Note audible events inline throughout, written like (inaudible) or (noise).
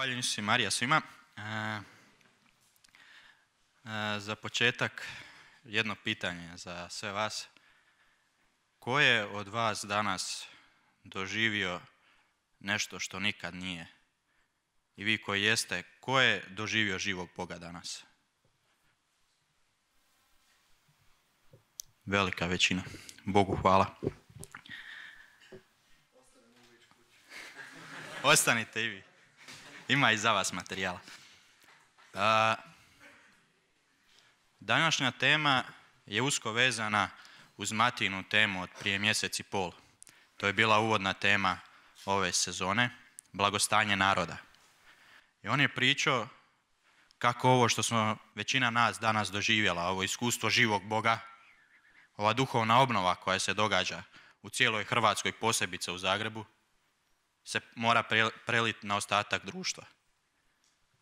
Zahvaljujem se Marija svima. E, e, za početak jedno pitanje za sve vas. Ko je od vas danas doživio nešto što nikad nije? I vi koji jeste, ko je doživio živog Boga danas? Velika većina. Bogu hvala. Ostanite i vi. Ima i za vas materijala. današnja tema je usko vezana uz Matinu temu od prije mjesec i pol. To je bila uvodna tema ove sezone, blagostanje naroda. I on je pričao kako ovo što smo većina nas danas doživjela, ovo iskustvo živog Boga, ova duhovna obnova koja se događa u cijeloj Hrvatskoj, posebice u Zagrebu, se mora preliti na ostatak društva.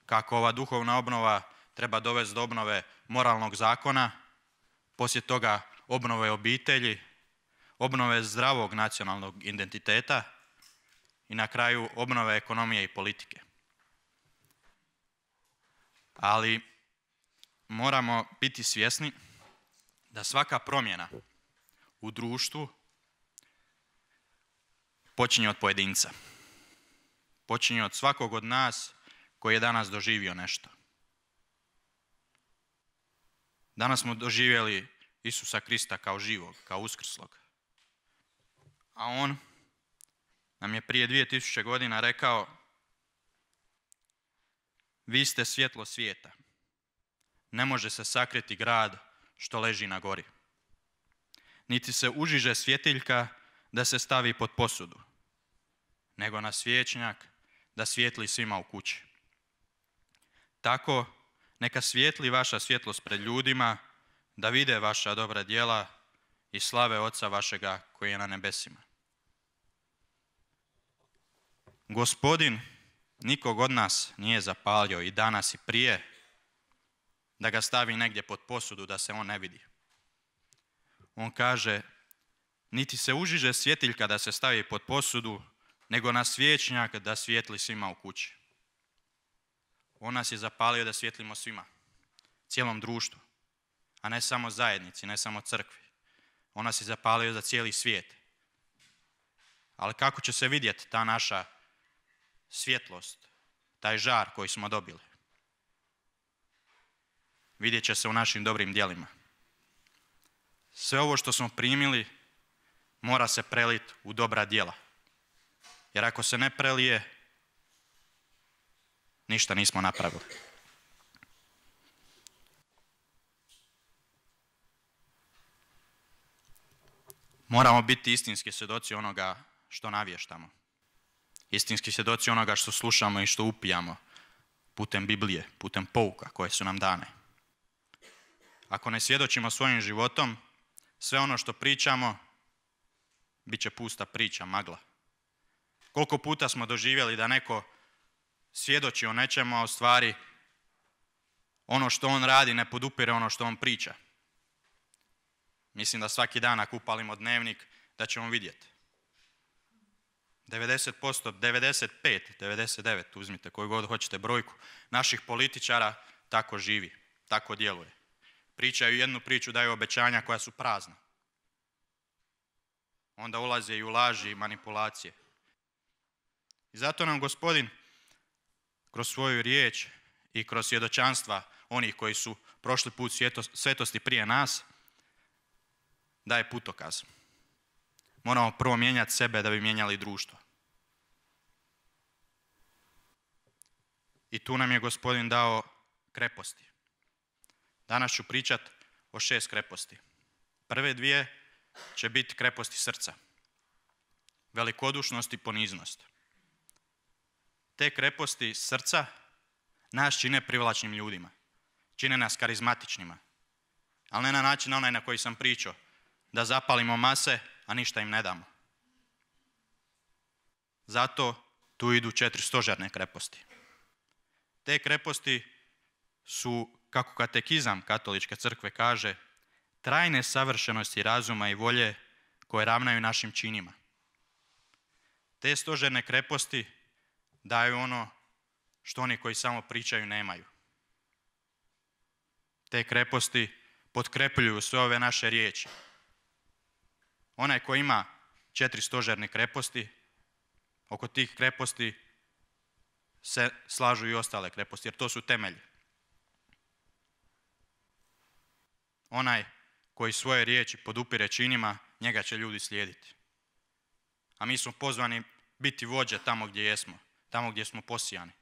Kako ova duhovna obnova treba dovesti do obnove moralnog zakona, poslije toga obnove obitelji, obnove zdravog nacionalnog identiteta i na kraju obnove ekonomije i politike. Ali moramo biti svjesni da svaka promjena u društvu počinje od pojedinca počinje od svakog od nas koji je danas doživio nešto. Danas smo doživjeli Isusa Krista kao živog, kao uskrslog. A on nam je prije 2000 godina rekao vi ste svjetlo svijeta. Ne može se sakriti grad što leži na gori. Niti se užiže svjetiljka da se stavi pod posudu, nego na svječnjak da svijetli svima u kući. Tako neka svijetli vaša svjetlost pred ljudima, da vide vaša dobra djela i slave Oca vašega koji je na nebesima. Gospodin nikog od nas nije zapalio i danas i prije da ga stavi negdje pod posudu da se on ne vidi. On kaže, niti se užiže svjetiljka da se stavi pod posudu, nego na svjećnjak da svijetli svima u kući. On nas je zapalio da svijetlimo svima, cijelom društvu, a ne samo zajednici, ne samo crkvi. On nas je zapalio za cijeli svijet. Ali kako će se vidjeti ta naša svjetlost, taj žar koji smo dobili? Vidjet će se u našim dobrim dijelima. Sve ovo što smo primili mora se preliti u dobra djela. Jer ako se ne prelije, ništa nismo napravili. Moramo biti istinski svjedoci onoga što navještamo. Istinski svjedoci onoga što slušamo i što upijamo putem Biblije, putem pouka koje su nam dane. Ako ne svjedočimo svojim životom, sve ono što pričamo bit će pusta priča, magla. Koliko puta smo doživjeli da neko svjedoči o nečemu, a u stvari ono što on radi ne podupire ono što on priča. Mislim da svaki dan ako upalimo dnevnik, da ćemo vidjeti. 90%, 95, 99, uzmite koju god hoćete brojku, naših političara tako živi, tako djeluje. Pričaju jednu priču, daju obećanja koja su prazna. Onda ulaze i u laži i manipulacije. I zato nam gospodin kroz svoju riječ i kroz svjedočanstva onih koji su prošli put svetosti prije nas, daje putokaz. Moramo prvo mijenjati sebe da bi mijenjali društvo. I tu nam je gospodin dao kreposti. Danas ću pričat o šest kreposti. Prve dvije će biti kreposti srca. Velikodušnost i poniznost te kreposti srca nas čine privlačnim ljudima. Čine nas karizmatičnima. Ali ne na način onaj na koji sam pričao. Da zapalimo mase, a ništa im ne damo. Zato tu idu četiri stožarne kreposti. Te kreposti su, kako katekizam katoličke crkve kaže, trajne savršenosti razuma i volje koje ravnaju našim činima. Te stožerne kreposti daju ono što oni koji samo pričaju nemaju. Te kreposti potkrepljuju sve ove naše riječi. Onaj koji ima četiri stožerne kreposti, oko tih kreposti se slažu i ostale kreposti, jer to su temelji. Onaj koji svoje riječi podupire činima, njega će ljudi slijediti. A mi smo pozvani biti vođe tamo gdje jesmo tamo gdje smo posijani.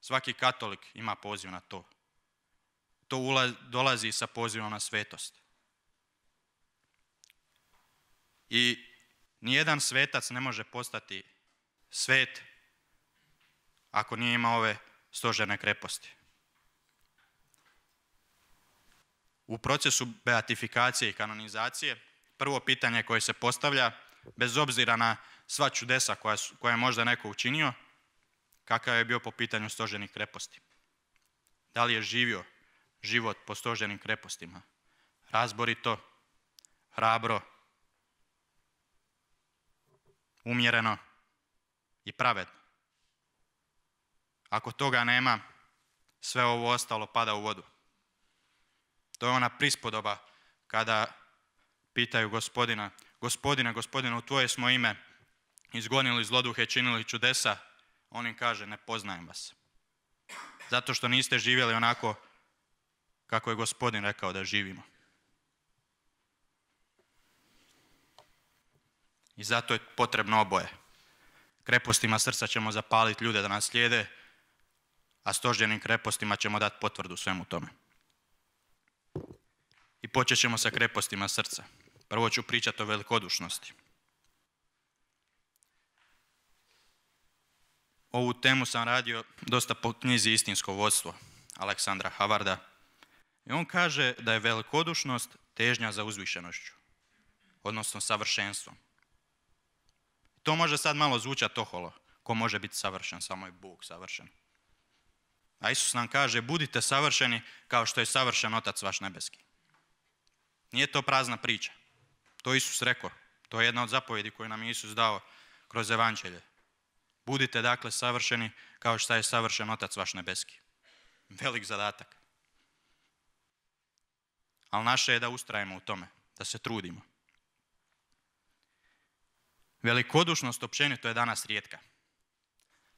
Svaki katolik ima poziv na to. To dolazi sa pozivom na svetost. I nijedan svetac ne može postati svet ako nije imao ove stožene kreposti. U procesu beatifikacije i kanonizacije prvo pitanje koje se postavlja, bez obzira na sva čudesa koja, je možda neko učinio, kakav je bio po pitanju stoženih kreposti. Da li je živio život po stoženim krepostima? Razborito, hrabro, umjereno i pravedno. Ako toga nema, sve ovo ostalo pada u vodu. To je ona prispodoba kada pitaju gospodina, gospodina, gospodine, u tvoje smo ime izgonili zloduhe, činili čudesa, on im kaže, ne poznajem vas. Zato što niste živjeli onako kako je gospodin rekao da živimo. I zato je potrebno oboje. Krepostima srca ćemo zapaliti ljude da nas slijede, a stožđenim krepostima ćemo dati potvrdu svemu tome. I počet ćemo sa krepostima srca. Prvo ću pričati o velikodušnosti. Ovu temu sam radio dosta po knjizi Istinsko vodstvo Aleksandra Havarda. I on kaže da je velikodušnost težnja za uzvišenošću, odnosno savršenstvom. To može sad malo zvučati toholo, Ko može biti savršen? Samo je Bog savršen. A Isus nam kaže, budite savršeni kao što je savršen Otac vaš nebeski. Nije to prazna priča. To Isus rekao. To je jedna od zapovjedi koju nam je Isus dao kroz evanđelje. Budite dakle savršeni kao što je savršen Otac vaš nebeski. Velik zadatak. Ali naše je da ustrajemo u tome, da se trudimo. Velikodušnost općenito je danas rijetka.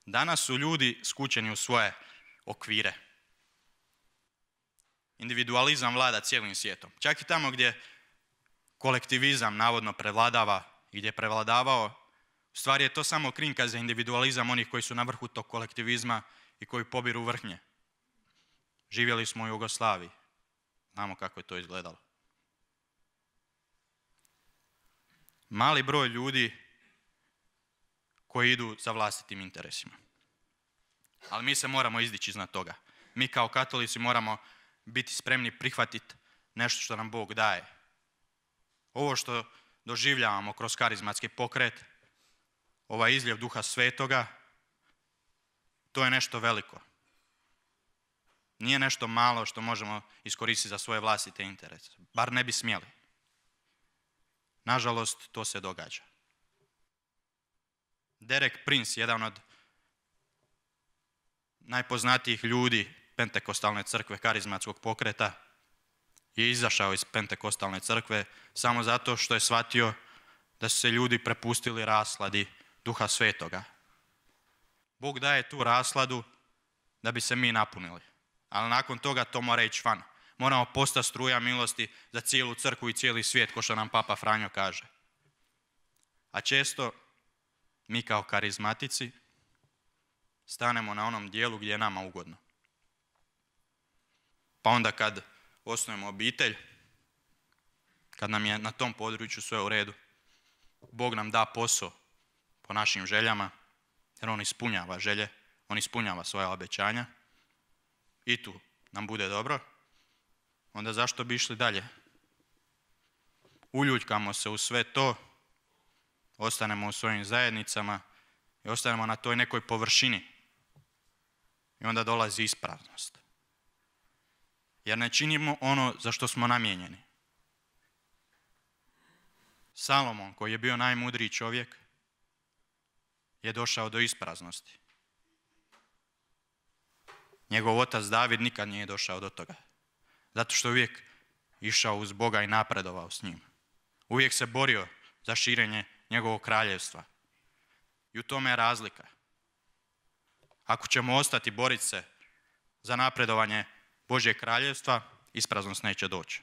Danas su ljudi skućeni u svoje okvire. Individualizam vlada cijelim svijetom. Čak i tamo gdje kolektivizam navodno prevladava i gdje je prevladavao, u stvari je to samo krinka za individualizam onih koji su na vrhu tog kolektivizma i koji pobiru vrhnje. Živjeli smo u Jugoslaviji. Znamo kako je to izgledalo. Mali broj ljudi koji idu za vlastitim interesima. Ali mi se moramo izdići iznad toga. Mi kao katolici moramo biti spremni prihvatiti nešto što nam Bog daje. Ovo što doživljavamo kroz karizmatski pokret ovaj izljev duha svetoga, to je nešto veliko. Nije nešto malo što možemo iskoristiti za svoje vlastite interese. Bar ne bi smjeli. Nažalost, to se događa. Derek Prince, jedan od najpoznatijih ljudi pentekostalne crkve, karizmatskog pokreta, je izašao iz pentekostalne crkve samo zato što je shvatio da su se ljudi prepustili rasladi Duha Svetoga. Bog daje tu rasladu da bi se mi napunili. Ali nakon toga to mora ići van. Moramo postati struja milosti za cijelu crku i cijeli svijet, ko što nam Papa Franjo kaže. A često mi kao karizmatici stanemo na onom dijelu gdje je nama ugodno. Pa onda kad osnovimo obitelj, kad nam je na tom području sve u redu, Bog nam da posao, po našim željama, jer on ispunjava želje, on ispunjava svoja obećanja i tu nam bude dobro, onda zašto bi išli dalje? Uljuljkamo se u sve to, ostanemo u svojim zajednicama i ostanemo na toj nekoj površini. I onda dolazi ispravnost. Jer ne činimo ono za što smo namijenjeni. Salomon, koji je bio najmudriji čovjek, je došao do ispraznosti. Njegov otac David nikad nije došao do toga. Zato što je uvijek išao uz Boga i napredovao s njim. Uvijek se borio za širenje njegovog kraljevstva. I u tome je razlika. Ako ćemo ostati boriti se za napredovanje Božje kraljevstva, ispraznost neće doći.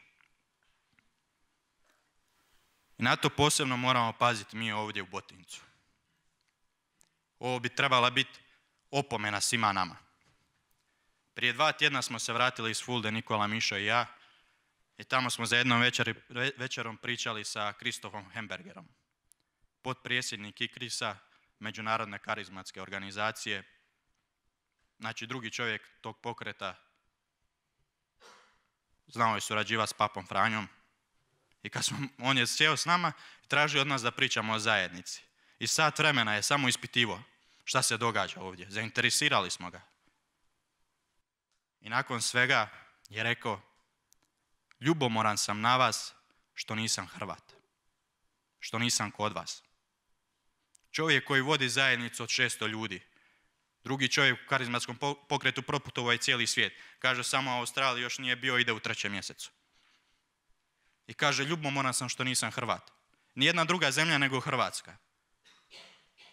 I na to posebno moramo paziti mi ovdje u Botincu. Ovo bi trebala biti opomena svima nama. Prije dva tjedna smo se vratili iz Fulde, Nikola Mišo i ja, i tamo smo za jednom večerom pričali sa Kristofom Hembergerom, potpredsjednik Ikrisa, Međunarodne karizmatske organizacije, znači drugi čovjek tog pokreta, znao je surađivati s papom Franjom, i kad smo, on je sjeo s nama tražio od nas da pričamo o zajednici. I sat vremena je samo ispitivo šta se događa ovdje. Zainteresirali smo ga. I nakon svega je rekao, ljubomoran sam na vas što nisam Hrvat, što nisam kod vas. Čovjek koji vodi zajednicu od 600 ljudi, drugi čovjek u karizmatskom pokretu proputovao je cijeli svijet. Kaže, samo Australija još nije bio, ide u trećem mjesecu. I kaže, ljubomoran sam što nisam Hrvat. Nijedna druga zemlja nego Hrvatska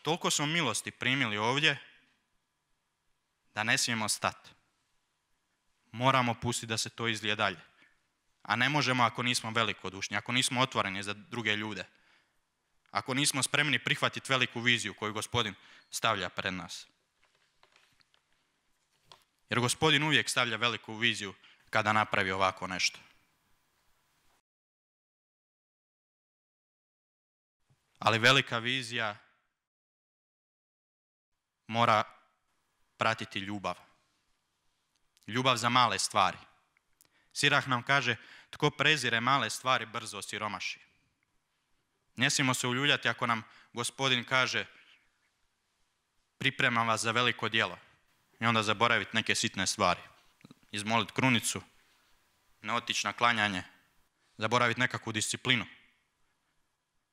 toliko smo milosti primili ovdje da ne smijemo stati. Moramo pustiti da se to izlije dalje. A ne možemo ako nismo velikodušni, ako nismo otvoreni za druge ljude. Ako nismo spremni prihvatiti veliku viziju koju gospodin stavlja pred nas. Jer gospodin uvijek stavlja veliku viziju kada napravi ovako nešto. Ali velika vizija mora pratiti ljubav. Ljubav za male stvari. Sirah nam kaže, tko prezire male stvari brzo siromaši. Ne smijemo se uljuljati ako nam gospodin kaže pripremam vas za veliko djelo i onda zaboraviti neke sitne stvari. Izmoliti krunicu, ne otići na klanjanje, zaboraviti nekakvu disciplinu.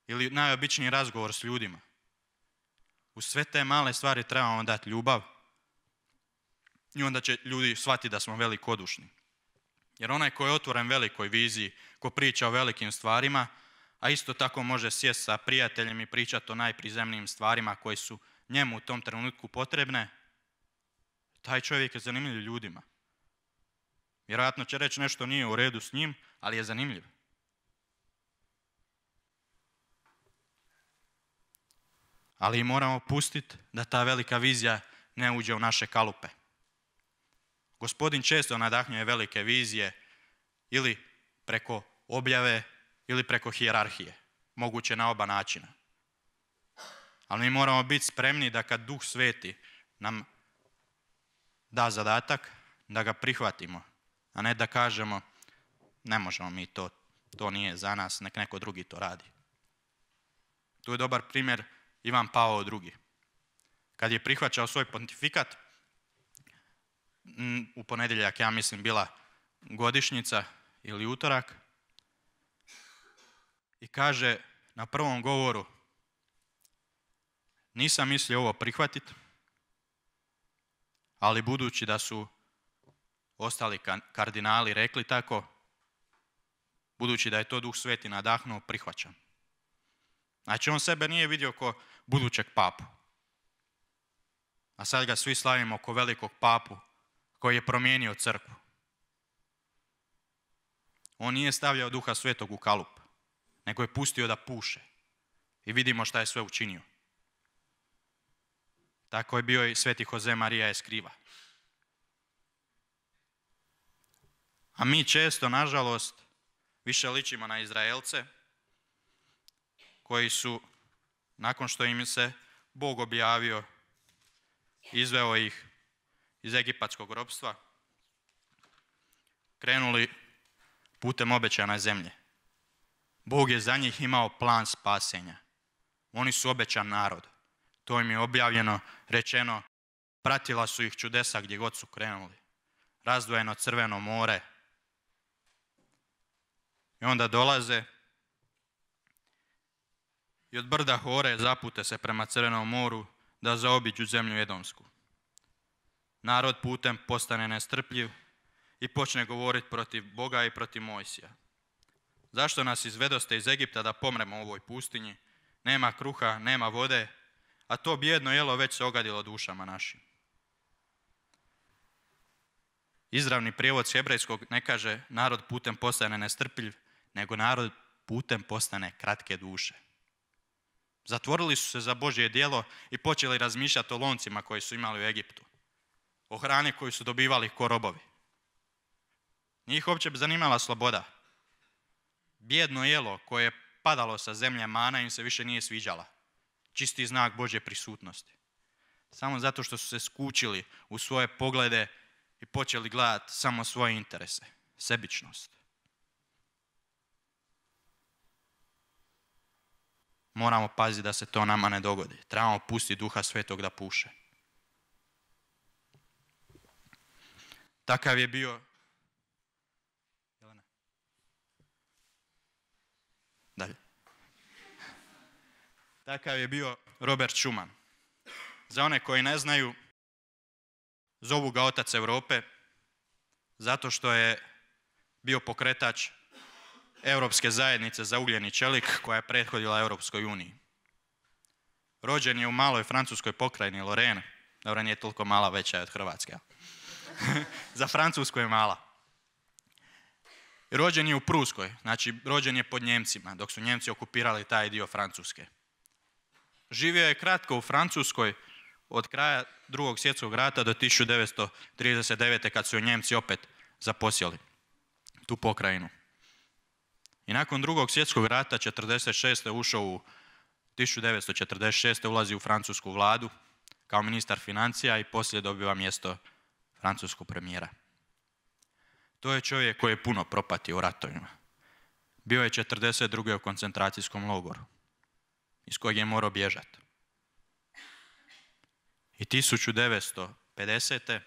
Ili najobičniji razgovor s ljudima sve te male stvari trebamo dati ljubav i onda će ljudi shvatiti da smo velikodušni. Jer onaj ko je otvoren velikoj viziji, ko priča o velikim stvarima, a isto tako može sjest sa prijateljem i pričati o najprizemnijim stvarima koje su njemu u tom trenutku potrebne, taj čovjek je zanimljiv ljudima. Vjerojatno će reći nešto nije u redu s njim, ali je zanimljiv. ali moramo pustiti da ta velika vizija ne uđe u naše kalupe. Gospodin često nadahnjuje velike vizije ili preko objave ili preko hijerarhije. Moguće na oba načina. Ali mi moramo biti spremni da kad Duh Sveti nam da zadatak, da ga prihvatimo, a ne da kažemo ne možemo mi to, to nije za nas, nek neko drugi to radi. Tu je dobar primjer Ivan Pao II. Kad je prihvaćao svoj pontifikat, mm, u ponedjeljak, ja mislim, bila godišnjica ili utorak, i kaže na prvom govoru, nisam mislio ovo prihvatiti, ali budući da su ostali kardinali rekli tako, budući da je to duh sveti nadahnuo, prihvaćam. Znači on sebe nije vidio ko budućeg papu. A sad ga svi slavimo oko velikog papu koji je promijenio crkvu. On nije stavljao duha svetog u kalup, nego je pustio da puše. I vidimo šta je sve učinio. Tako je bio i sveti hoze Marija Eskriva. A mi često, nažalost, više ličimo na Izraelce koji su nakon što im se Bog objavio, izveo ih iz egipatskog ropstva, krenuli putem obećane zemlje. Bog je za njih imao plan spasenja. Oni su obećan narod. To im je objavljeno, rečeno, pratila su ih čudesa gdje god su krenuli. Razdvojeno crveno more. I onda dolaze i od brda Hore zapute se prema Crvenom moru da zaobiđu zemlju jedonsku. Narod putem postane nestrpljiv i počne govoriti protiv Boga i protiv Mojsija. Zašto nas izvedoste iz Egipta da pomremo u ovoj pustinji? Nema kruha, nema vode, a to bijedno jelo već se ogadilo dušama našim. Izravni prijevod hebrejskog ne kaže narod putem postane nestrpljiv, nego narod putem postane kratke duše. Zatvorili su se za Božje djelo i počeli razmišljati o loncima koje su imali u Egiptu. O hrani koju su dobivali ko robovi. Njih uopće bi zanimala sloboda. Bjedno jelo koje je padalo sa zemlje mana im se više nije sviđala. Čisti znak Božje prisutnosti. Samo zato što su se skučili u svoje poglede i počeli gledati samo svoje interese. Sebičnost. moramo paziti da se to nama ne dogodi. Trebamo pustiti duha svetog da puše. Takav je bio Takav je bio Robert Schumann. Za one koji ne znaju, zovu ga otac Europe zato što je bio pokretač Europske zajednice za ugljeni čelik koja je prethodila Europskoj uniji. Rođen je u maloj francuskoj pokrajini Lorena. Dobro, nije toliko mala veća od Hrvatske. (laughs) za Francusku je mala. Rođen je u Pruskoj, znači rođen je pod Njemcima, dok su Njemci okupirali taj dio Francuske. Živio je kratko u Francuskoj od kraja drugog svjetskog rata do 1939. kad su Njemci opet zaposjeli tu pokrajinu. I nakon drugog svjetskog rata 1946. ušao u 1946. ulazi u francusku vladu kao ministar financija i poslije dobiva mjesto francuskog premijera. To je čovjek koji je puno propatio u ratovima. Bio je 42. u koncentracijskom logoru iz kojeg je morao bježati. I 1950.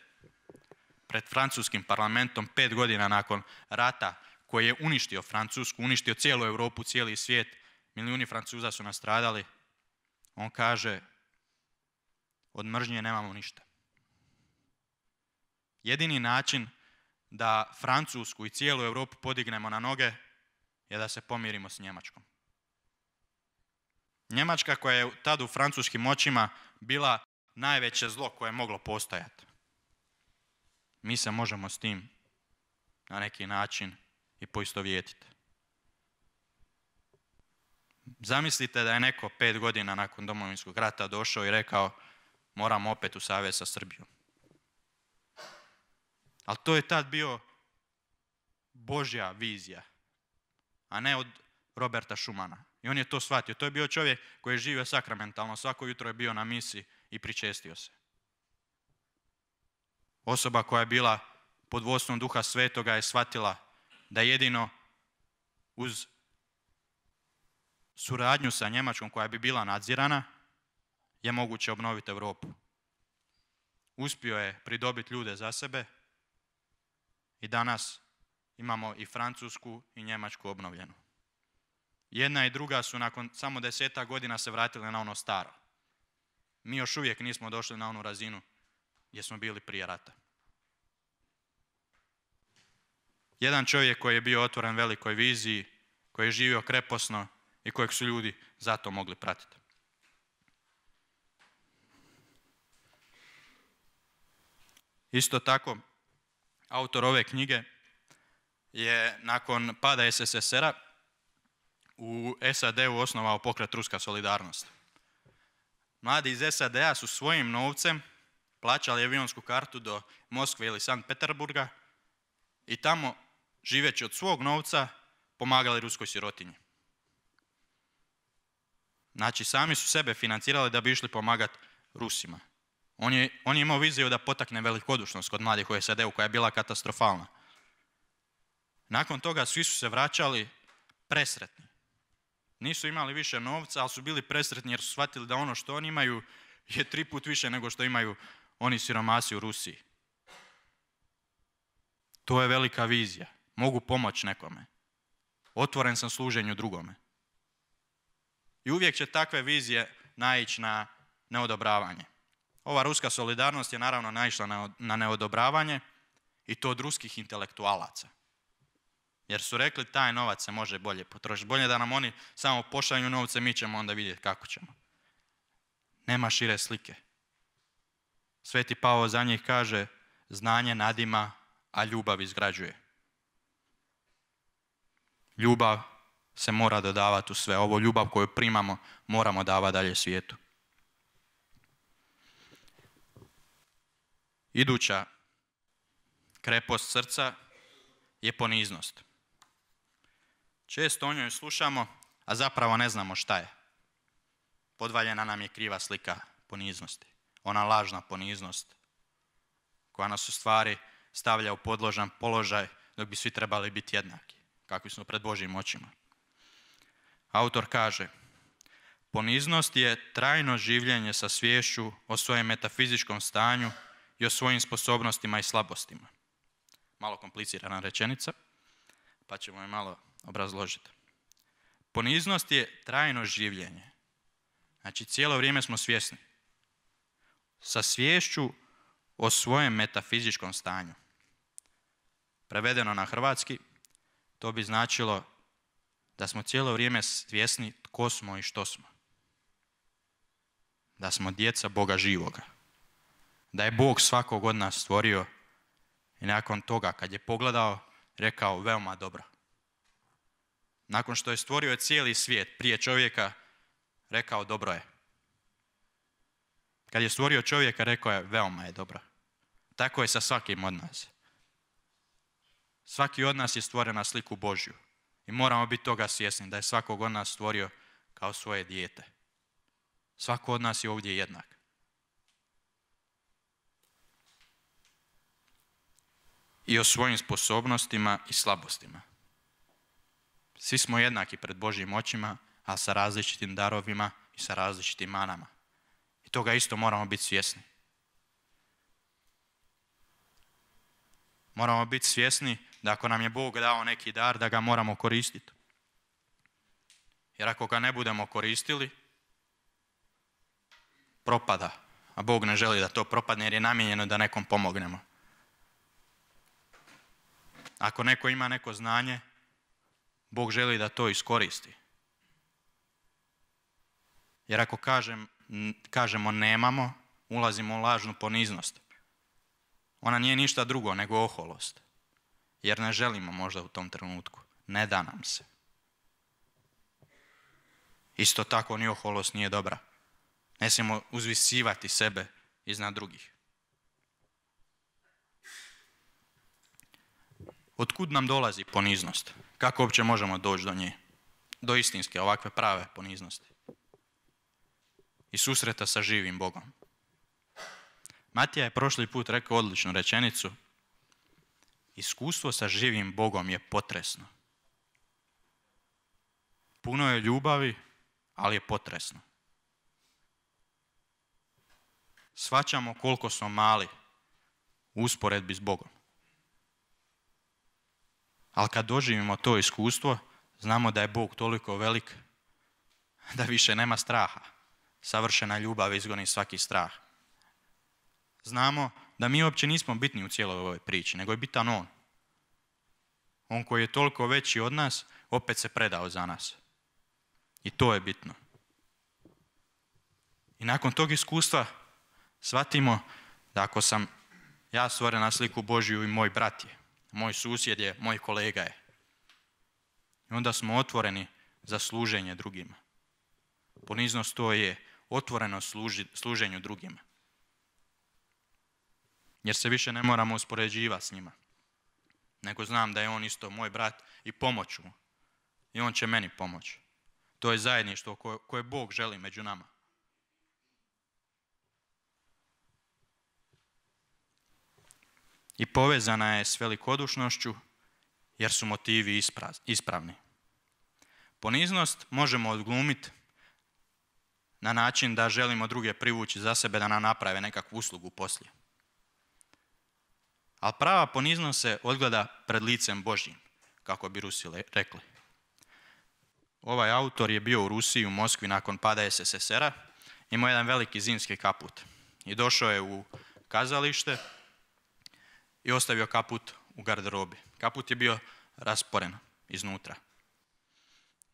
pred francuskim parlamentom pet godina nakon rata koji je uništio Francusku, uništio cijelu Europu, cijeli svijet, milijuni Francuza su nastradali, on kaže, od mržnje nemamo ništa. Jedini način da Francusku i cijelu Europu podignemo na noge je da se pomirimo s Njemačkom. Njemačka koja je tad u francuskim očima bila najveće zlo koje je moglo postojati. Mi se možemo s tim na neki način i poistovjetite. Zamislite da je neko pet godina nakon domovinskog rata došao i rekao moramo opet u savez sa Srbijom. Ali to je tad bio Božja vizija, a ne od Roberta Šumana. I on je to shvatio. To je bio čovjek koji je živio sakramentalno. Svako jutro je bio na misi i pričestio se. Osoba koja je bila pod vodstvom duha svetoga je shvatila da jedino uz suradnju sa Njemačkom koja bi bila nadzirana je moguće obnoviti Europu. Uspio je pridobiti ljude za sebe i danas imamo i Francusku i Njemačku obnovljenu. Jedna i druga su nakon samo deseta godina se vratile na ono staro. Mi još uvijek nismo došli na onu razinu gdje smo bili prije rata. Jedan čovjek koji je bio otvoren velikoj viziji, koji je živio kreposno i kojeg su ljudi zato mogli pratiti. Isto tako, autor ove knjige je nakon pada SSSR-a u SAD-u osnovao pokret Ruska solidarnost. Mladi iz SAD-a su svojim novcem plaćali avionsku kartu do Moskve ili Sankt Peterburga i tamo živeći od svog novca, pomagali ruskoj sirotinji. Znači, sami su sebe financirali da bi išli pomagati Rusima. On je, on je imao viziju da potakne velikodušnost kod mladih u SAD-u koja je bila katastrofalna. Nakon toga svi su se vraćali presretni. Nisu imali više novca, ali su bili presretni jer su shvatili da ono što oni imaju je tri put više nego što imaju oni siromasi u Rusiji. To je velika vizija mogu pomoći nekome. Otvoren sam služenju drugome. I uvijek će takve vizije naići na neodobravanje. Ova ruska solidarnost je naravno naišla na neodobravanje i to od ruskih intelektualaca. Jer su rekli taj novac se može bolje potrošiti. Bolje da nam oni samo pošalju novce, mi ćemo onda vidjeti kako ćemo. Nema šire slike. Sveti Pao za njih kaže, znanje nadima, a ljubav izgrađuje. Ljubav se mora dodavati u sve. Ovo ljubav koju primamo moramo davati dalje svijetu. Iduća krepost srca je poniznost. Često o njoj slušamo, a zapravo ne znamo šta je. Podvaljena nam je kriva slika poniznosti. Ona lažna poniznost koja nas u stvari stavlja u podložan položaj dok bi svi trebali biti jednaki kakvi smo pred Božjim očima. Autor kaže, poniznost je trajno življenje sa sviješću o svojem metafizičkom stanju i o svojim sposobnostima i slabostima. Malo komplicirana rečenica, pa ćemo je malo obrazložiti. Poniznost je trajno življenje. Znači, cijelo vrijeme smo svjesni. Sa sviješću o svojem metafizičkom stanju. Prevedeno na hrvatski, to bi značilo da smo cijelo vrijeme svjesni tko smo i što smo. Da smo djeca Boga živoga. Da je Bog svakog od nas stvorio i nakon toga kad je pogledao rekao veoma dobro. Nakon što je stvorio cijeli svijet prije čovjeka rekao dobro je. Kad je stvorio čovjeka rekao je veoma je dobro. Tako je sa svakim od nas. Svaki od nas je stvoren na sliku Božju. I moramo biti toga svjesni da je svakog od nas stvorio kao svoje dijete. Svako od nas je ovdje jednak. I o svojim sposobnostima i slabostima. Svi smo jednaki pred Božjim očima, a sa različitim darovima i sa različitim manama. I toga isto moramo biti svjesni. Moramo biti svjesni da ako nam je Bog dao neki dar, da ga moramo koristiti. Jer ako ga ne budemo koristili, propada. A Bog ne želi da to propadne jer je namijenjeno da nekom pomognemo. Ako neko ima neko znanje, Bog želi da to iskoristi. Jer ako kažem, kažemo nemamo, ulazimo u lažnu poniznost. Ona nije ništa drugo nego oholost jer ne želimo možda u tom trenutku. Ne da nam se. Isto tako ni oholost nije dobra. Ne smijemo uzvisivati sebe iznad drugih. Otkud nam dolazi poniznost? Kako uopće možemo doći do nje? Do istinske, ovakve prave poniznosti. I susreta sa živim Bogom. Matija je prošli put rekao odličnu rečenicu Iskustvo sa živim Bogom je potresno. Puno je ljubavi, ali je potresno. Svaćamo koliko smo mali u usporedbi s Bogom. Ali kad doživimo to iskustvo, znamo da je Bog toliko velik da više nema straha. Savršena ljubav izgoni svaki strah. Znamo da mi uopće nismo bitni u cijeloj ovoj priči, nego je bitan on. On koji je toliko veći od nas, opet se predao za nas. I to je bitno. I nakon tog iskustva shvatimo da ako sam ja stvoren na sliku Božju i moj brat je, moj susjed je, moj kolega je. I onda smo otvoreni za služenje drugima. Poniznost to je otvoreno služenju drugima jer se više ne moramo uspoređivati s njima. Nego znam da je on isto moj brat i mu I on će meni pomoći. To je zajedništvo koje, koje Bog želi među nama. I povezana je s velikodušnošću jer su motivi ispravni. Poniznost možemo odglumiti na način da želimo druge privući za sebe da nam naprave nekakvu uslugu poslije a prava poniznost se odgleda pred licem Božjim, kako bi Rusi rekli. Ovaj autor je bio u Rusiji, u Moskvi, nakon pada SSSR-a, imao jedan veliki zimski kaput. I došao je u kazalište i ostavio kaput u garderobi. Kaput je bio rasporen iznutra.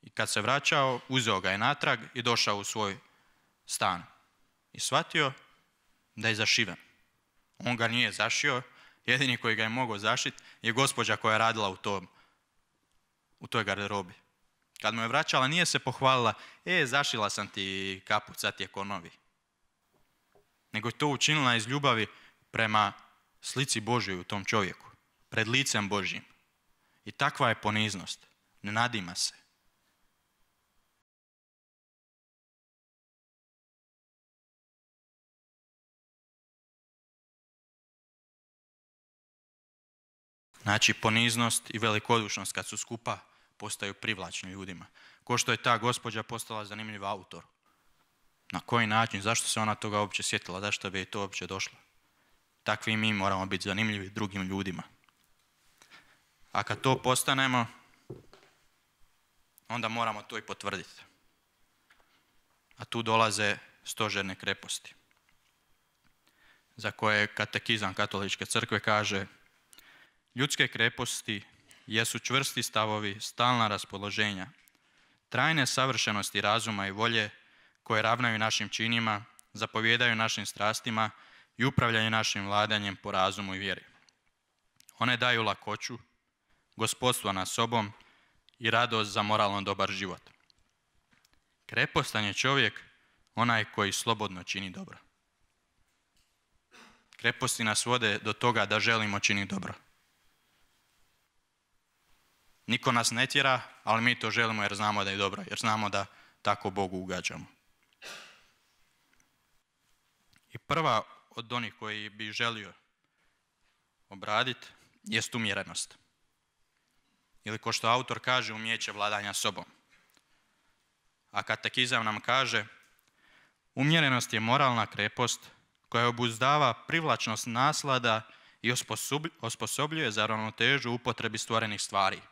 I kad se vraćao, uzeo ga je natrag i došao u svoj stan. I shvatio da je zašiven. On ga nije zašio, jedini koji ga je mogao zaštiti je gospođa koja je radila u, tom, u toj garderobi. Kad mu je vraćala, nije se pohvalila, e, zašila sam ti kaput, sad ti je konovi. Nego je to učinila iz ljubavi prema slici Božoj u tom čovjeku, pred licem Božjim. I takva je poniznost, ne nadima se. Znači poniznost i velikodušnost kad su skupa postaju privlačni ljudima. Ko što je ta gospođa postala zanimljiv autor. Na koji način, zašto se ona toga uopće sjetila, zašto bi je to uopće došlo? Takvi mi moramo biti zanimljivi drugim ljudima. A kad to postanemo, onda moramo to i potvrditi. A tu dolaze stožerne kreposti, za koje katekizam katoličke crkve kaže ljudske kreposti jesu čvrsti stavovi, stalna raspoloženja, trajne savršenosti razuma i volje koje ravnaju našim činima, zapovjedaju našim strastima i upravljaju našim vladanjem po razumu i vjeri. One daju lakoću, gospodstvo nad sobom i radost za moralno dobar život. Krepostan je čovjek onaj koji slobodno čini dobro. Kreposti nas vode do toga da želimo čini dobro. Niko nas ne tjera, ali mi to želimo jer znamo da je dobro, jer znamo da tako Bogu ugađamo. I prva od onih koji bi želio obraditi jest umjerenost. Ili ko što autor kaže, umjeće vladanja sobom. A katekizam nam kaže, umjerenost je moralna krepost koja obuzdava privlačnost naslada i osposobljuje za ravnotežu upotrebi stvorenih stvari –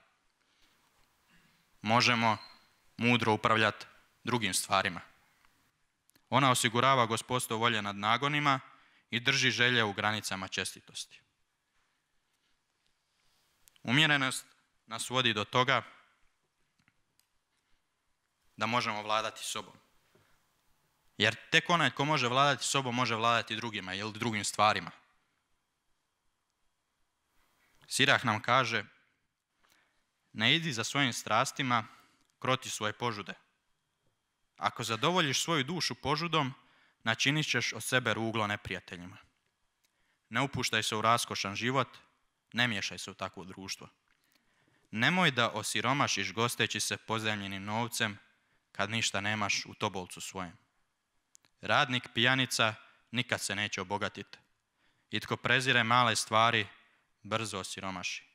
možemo mudro upravljati drugim stvarima. Ona osigurava gospodstvo volje nad nagonima i drži želje u granicama čestitosti. Umjerenost nas vodi do toga da možemo vladati sobom. Jer tek onaj ko može vladati sobom, može vladati drugima ili drugim stvarima. Sirah nam kaže, ne idi za svojim strastima, kroti svoje požude. Ako zadovoljiš svoju dušu požudom, načinit ćeš od sebe ruglo neprijateljima. Ne upuštaj se u raskošan život, ne miješaj se u takvo društvo. Nemoj da osiromašiš gosteći se pozemljenim novcem kad ništa nemaš u tobolcu svojem. Radnik pijanica nikad se neće obogatiti. I tko prezire male stvari, brzo osiromaši.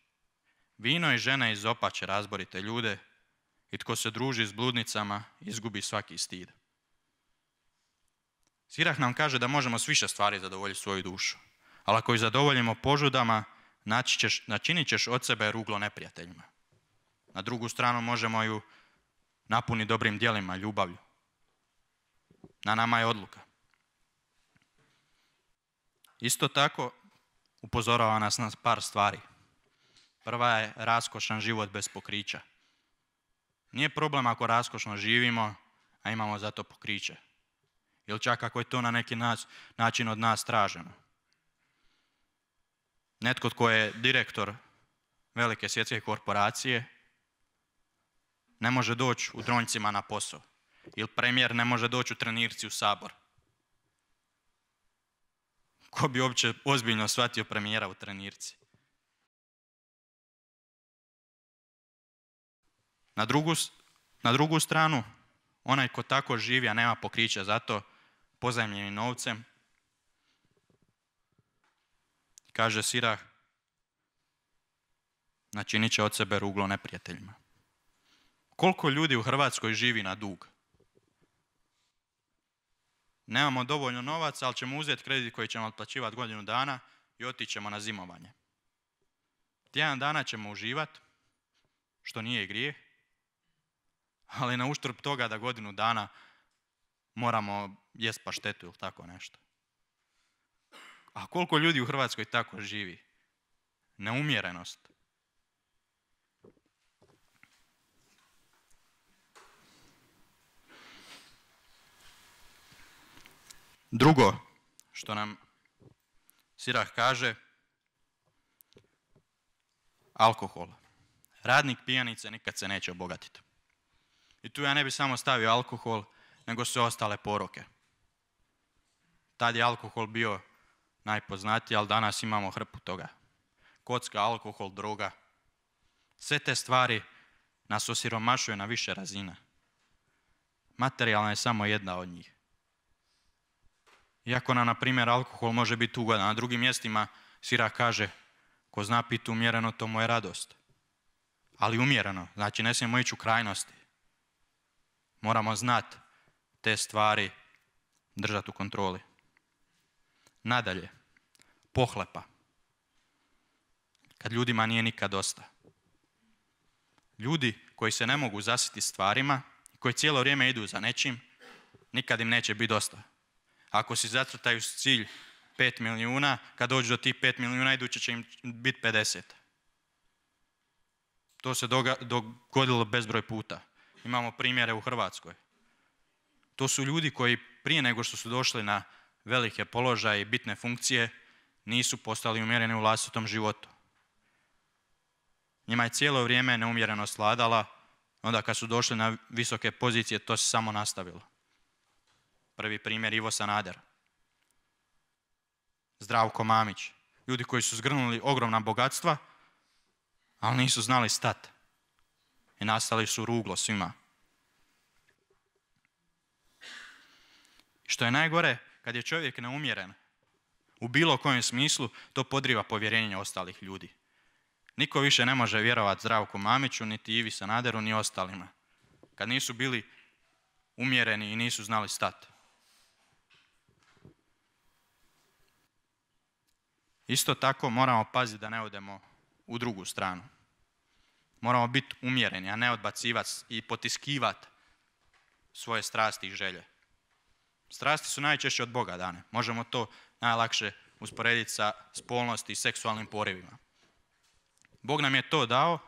Vino i žena iz Opače razborite ljude i tko se druži s bludnicama izgubi svaki stid. Sirah nam kaže da možemo s više stvari zadovoljiti svoju dušu, ali ako ih zadovoljimo požudama, ćeš, načinit ćeš od sebe ruglo neprijateljima. Na drugu stranu možemo ju napuniti dobrim djelima, ljubavlju. Na nama je odluka. Isto tako upozorava nas na par stvari – Prva je raskošan život bez pokrića. Nije problem ako raskošno živimo, a imamo za to pokriće. Ili čak ako je to na neki način od nas traženo. Netko tko je direktor velike svjetske korporacije ne može doći u dronjcima na posao. Ili premijer ne može doći u trenirci u sabor. Ko bi uopće ozbiljno shvatio premijera u trenirci? Na drugu, stranu, onaj ko tako živi, a nema pokrića zato, pozajemljeni novcem, kaže Sirah, načinit će od sebe ruglo neprijateljima. Koliko ljudi u Hrvatskoj živi na dug? Nemamo dovoljno novaca, ali ćemo uzeti kredit koji ćemo otplaćivati godinu dana i otićemo na zimovanje. Tjedan dana ćemo uživati, što nije grijeh, ali na uštrb toga da godinu dana moramo jest štetu ili tako nešto. A koliko ljudi u Hrvatskoj tako živi? Neumjerenost. Drugo što nam Sirah kaže, alkohol. Radnik pijanice nikad se neće obogatiti. I tu ja ne bi samo stavio alkohol, nego sve ostale poroke. Tad je alkohol bio najpoznatiji, ali danas imamo hrpu toga. Kocka, alkohol, droga. Sve te stvari nas osiromašuje na više razina. Materijalna je samo jedna od njih. Iako nam, na primjer, alkohol može biti ugodan, na drugim mjestima Sira kaže, ko zna piti umjereno, to mu je radost. Ali umjereno, znači ne smijemo ići u krajnosti. Moramo znati te stvari držati u kontroli. Nadalje, pohlepa. Kad ljudima nije nikad dosta. Ljudi koji se ne mogu zasiti stvarima, koji cijelo vrijeme idu za nečim, nikad im neće biti dosta. Ako si zatrtaju cilj 5 milijuna, kad dođu do tih 5 milijuna, iduće će im biti 50. To se dogodilo bezbroj puta. Imamo primjere u Hrvatskoj. To su ljudi koji prije nego što su došli na velike položaje i bitne funkcije nisu postali umjereni u vlastitom životu. Njima je cijelo vrijeme neumjerenost vladala, onda kad su došli na visoke pozicije to se samo nastavilo. Prvi primjer Ivo Sanader. Zdravko Mamić. Ljudi koji su zgrnuli ogromna bogatstva, ali nisu znali stati i nastali su ruglo svima. Što je najgore, kad je čovjek neumjeren, u bilo kojem smislu, to podriva povjerenje ostalih ljudi. Niko više ne može vjerovati Zdravku Mamiću, niti Ivi Sanaderu, ni ostalima. Kad nisu bili umjereni i nisu znali stati. Isto tako moramo paziti da ne odemo u drugu stranu. Moramo biti umjereni, a ne odbacivati i potiskivati svoje strasti i želje. Strasti su najčešće od Boga dane. Možemo to najlakše usporediti sa spolnosti i seksualnim porivima. Bog nam je to dao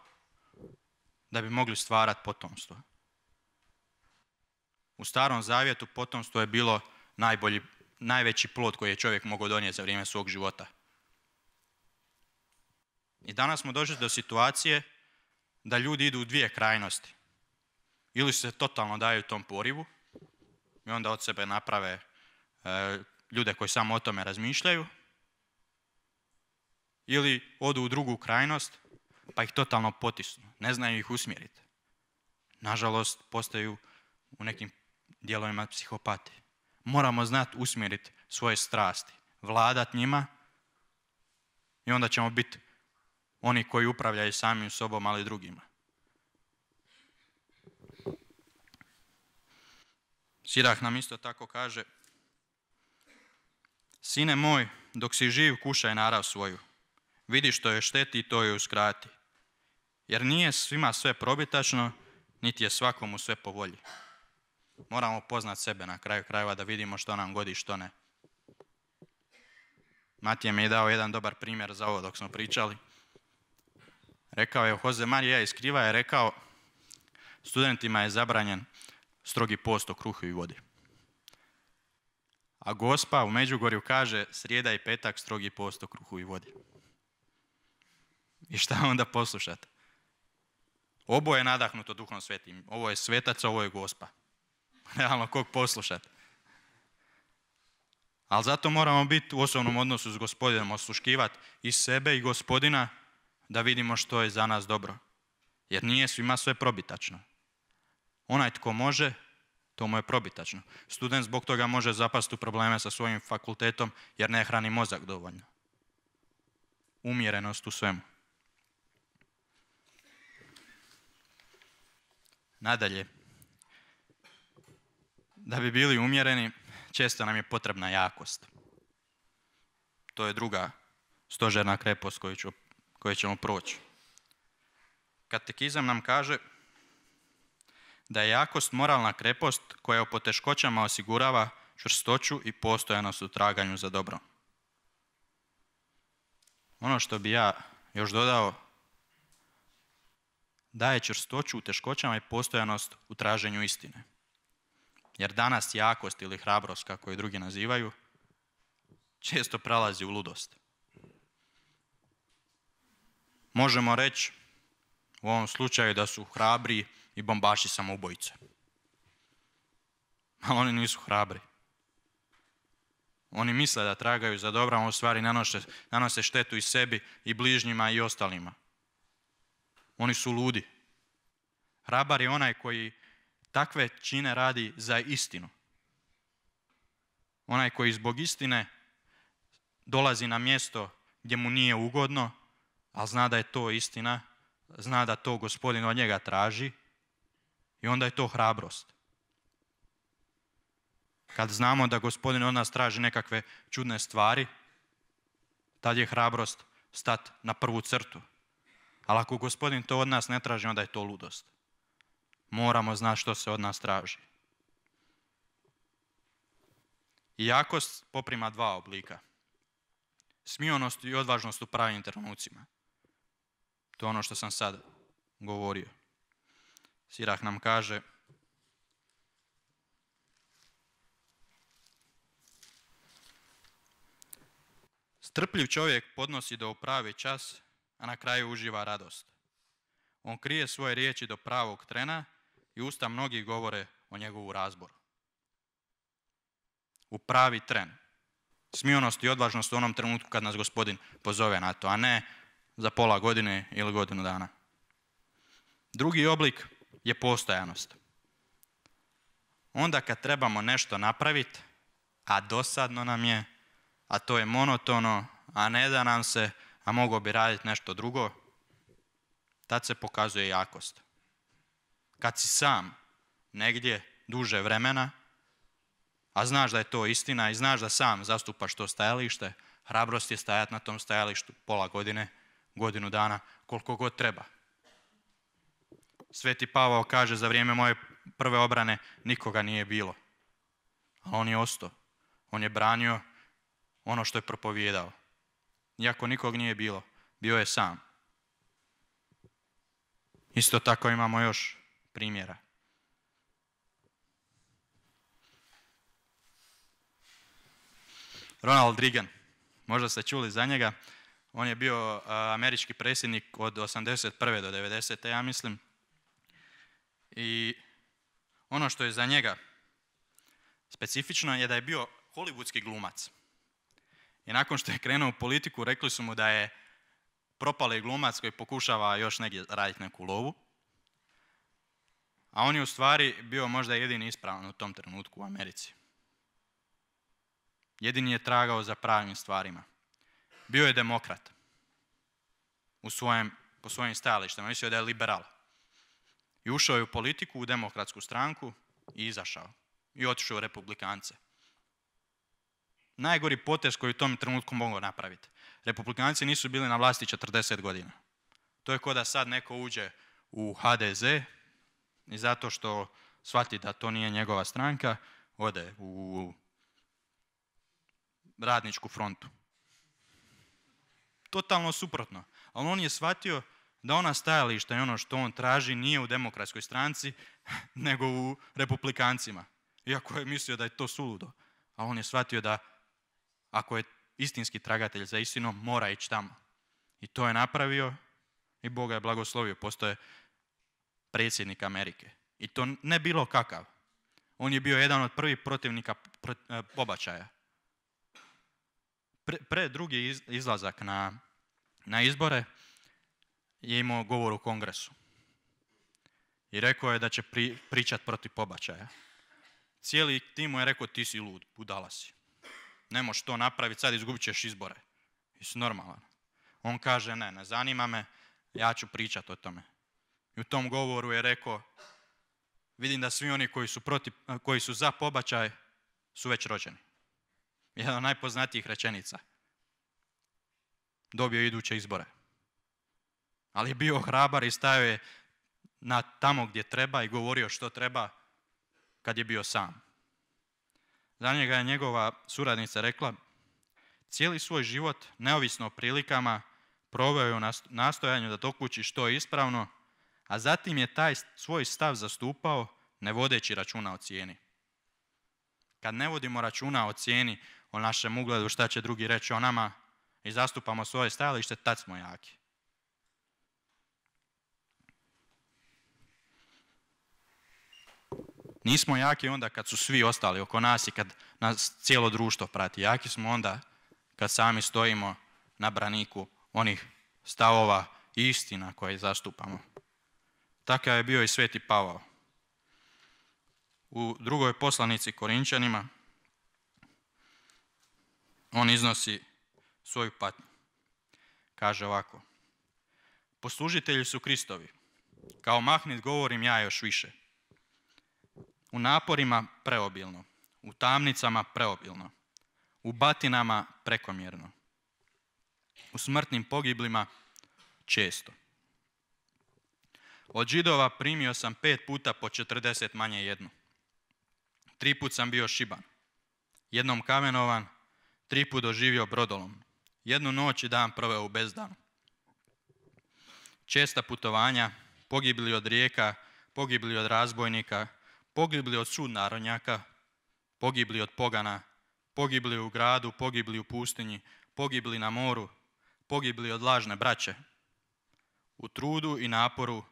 da bi mogli stvarati potomstvo. U starom zavjetu potomstvo je bilo najbolji, najveći plod koji je čovjek mogao donijeti za vrijeme svog života. I danas smo došli do situacije da ljudi idu u dvije krajnosti. Ili se totalno daju tom porivu i onda od sebe naprave e, ljude koji samo o tome razmišljaju. Ili odu u drugu krajnost pa ih totalno potisnu. Ne znaju ih usmjeriti. Nažalost, postaju u nekim dijelovima psihopati. Moramo znati usmjeriti svoje strasti, vladat njima i onda ćemo biti oni koji upravljaju samim sobom, ali i drugima. Sirah nam isto tako kaže, Sine moj, dok si živ, kušaj narav svoju. Vidi što je šteti i to je uskrati. Jer nije svima sve probitačno, niti je svakomu sve po volji. Moramo poznat sebe na kraju krajeva da vidimo što nam godi što ne. Matija mi je dao jedan dobar primjer za ovo dok smo pričali rekao je Jose Marija iz Kriva je rekao studentima je zabranjen strogi post o kruhu i vodi. A gospa u Međugorju kaže srijeda i petak strogi post kruhu i vodi. I šta (laughs) onda poslušate? Oboje je nadahnuto duhom svetim. Ovo je svetac, ovo je gospa. (laughs) Realno, kog poslušati? Ali zato moramo biti u osobnom odnosu s gospodinom, osluškivati i sebe i gospodina da vidimo što je za nas dobro. Jer nije svima sve probitačno. Onaj tko može, to mu je probitačno. Student zbog toga može zapasti u probleme sa svojim fakultetom jer ne hrani mozak dovoljno. Umjerenost u svemu. Nadalje, da bi bili umjereni, često nam je potrebna jakost. To je druga stožerna krepost koju ću koje ćemo proći. Katekizam nam kaže da je jakost moralna krepost koja u poteškoćama osigurava čvrstoću i postojanost u traganju za dobro. Ono što bi ja još dodao, daje čvrstoću u teškoćama i postojanost u traženju istine. Jer danas jakost ili hrabrost, kako je drugi nazivaju, često prelazi u ludost možemo reći u ovom slučaju da su hrabri i bombaši samoubojice. Ali oni nisu hrabri. Oni misle da tragaju za dobro, a u stvari nanose, nanose štetu i sebi, i bližnjima, i ostalima. Oni su ludi. Hrabar je onaj koji takve čine radi za istinu. Onaj koji zbog istine dolazi na mjesto gdje mu nije ugodno, ali zna da je to istina, zna da to gospodin od njega traži i onda je to hrabrost. Kad znamo da gospodin od nas traži nekakve čudne stvari, tad je hrabrost stat na prvu crtu. Ali ako gospodin to od nas ne traži, onda je to ludost. Moramo znati što se od nas traži. I jakost poprima dva oblika. Smijonost i odvažnost u pravim trenucima. To je ono što sam sad govorio. Sirah nam kaže, Strpljiv čovjek podnosi do pravi čas, a na kraju uživa radost. On krije svoje riječi do pravog trena i usta mnogi govore o njegovu razboru. U pravi tren. Smijonost i odvažnost u onom trenutku kad nas gospodin pozove na to, a ne za pola godine ili godinu dana. Drugi oblik je postojanost. Onda kad trebamo nešto napraviti, a dosadno nam je, a to je monotono, a ne da nam se, a mogao bi raditi nešto drugo, tad se pokazuje jakost. Kad si sam negdje duže vremena, a znaš da je to istina i znaš da sam zastupaš to stajalište, hrabrost je stajati na tom stajalištu pola godine, godinu dana, koliko god treba. Sveti Pavao kaže za vrijeme moje prve obrane nikoga nije bilo. Ali on je ostao. On je branio ono što je propovijedao. Iako nikog nije bilo, bio je sam. Isto tako imamo još primjera. Ronald Reagan, možda ste čuli za njega, on je bio američki predsjednik od 81. do 90. ja mislim. I ono što je za njega specifično je da je bio hollywoodski glumac. I nakon što je krenuo u politiku, rekli su mu da je propali glumac koji pokušava još negdje raditi neku lovu. A on je u stvari bio možda jedini ispravan u tom trenutku u Americi. Jedini je tragao za pravim stvarima bio je demokrat u svojem, po svojim stajalištima. Mislio da je liberal. I ušao je u politiku, u demokratsku stranku i izašao. I otišao u republikance. Najgori potez koji u tom trenutku mogao napraviti. Republikanci nisu bili na vlasti 40 godina. To je kao da sad neko uđe u HDZ i zato što shvati da to nije njegova stranka, ode u radničku frontu totalno suprotno. Ali on je shvatio da ona stajališta i ono što on traži nije u demokratskoj stranci, (laughs) nego u republikancima. Iako je mislio da je to suludo. Ali on je shvatio da ako je istinski tragatelj za istinom, mora ići tamo. I to je napravio i Boga je blagoslovio. Postoje predsjednik Amerike. I to ne bilo kakav. On je bio jedan od prvih protivnika e, pobačaja. pre drugi izlazak na na izbore je imao govor u kongresu. I rekao je da će pri, pričat protiv pobačaja. Cijeli tim mu je rekao ti si lud, budala si. Ne možeš to napraviti, sad izgubit ćeš izbore. jesi normalan. On kaže ne, ne zanima me, ja ću pričat o tome. I u tom govoru je rekao, vidim da svi oni koji su, protiv, koji su za pobačaj su već rođeni. Jedna od najpoznatijih rečenica – dobio iduće izbore. Ali je bio hrabar i stajao je na tamo gdje treba i govorio što treba kad je bio sam. Za njega je njegova suradnica rekla, cijeli svoj život, neovisno o prilikama, proveo je u nastojanju da dokući što je ispravno, a zatim je taj svoj stav zastupao ne vodeći računa o cijeni. Kad ne vodimo računa o cijeni, o našem ugledu, šta će drugi reći o nama, i zastupamo svoje stajalište, tad smo jaki. Nismo jaki onda kad su svi ostali oko nas i kad nas cijelo društvo prati. Jaki smo onda kad sami stojimo na braniku onih stavova i istina koje zastupamo. Takav je bio i sveti Pavao. U drugoj poslanici Korinčanima on iznosi svoju patnju. Kaže ovako, poslužitelji su Kristovi, kao mahnit govorim ja još više. U naporima preobilno, u tamnicama preobilno, u batinama prekomjerno, u smrtnim pogiblima često. Od židova primio sam pet puta po četrdeset manje jednu. Tri put sam bio šiban, jednom kamenovan, tri put doživio brodolom, jednu noć i dan proveo u bezdanu. Česta putovanja, pogibli od rijeka, pogibli od razbojnika, pogibli od sudnaronjaka, pogibli od pogana, pogibli u gradu, pogibli u pustinji, pogibli na moru, pogibli od lažne braće. U trudu i naporu,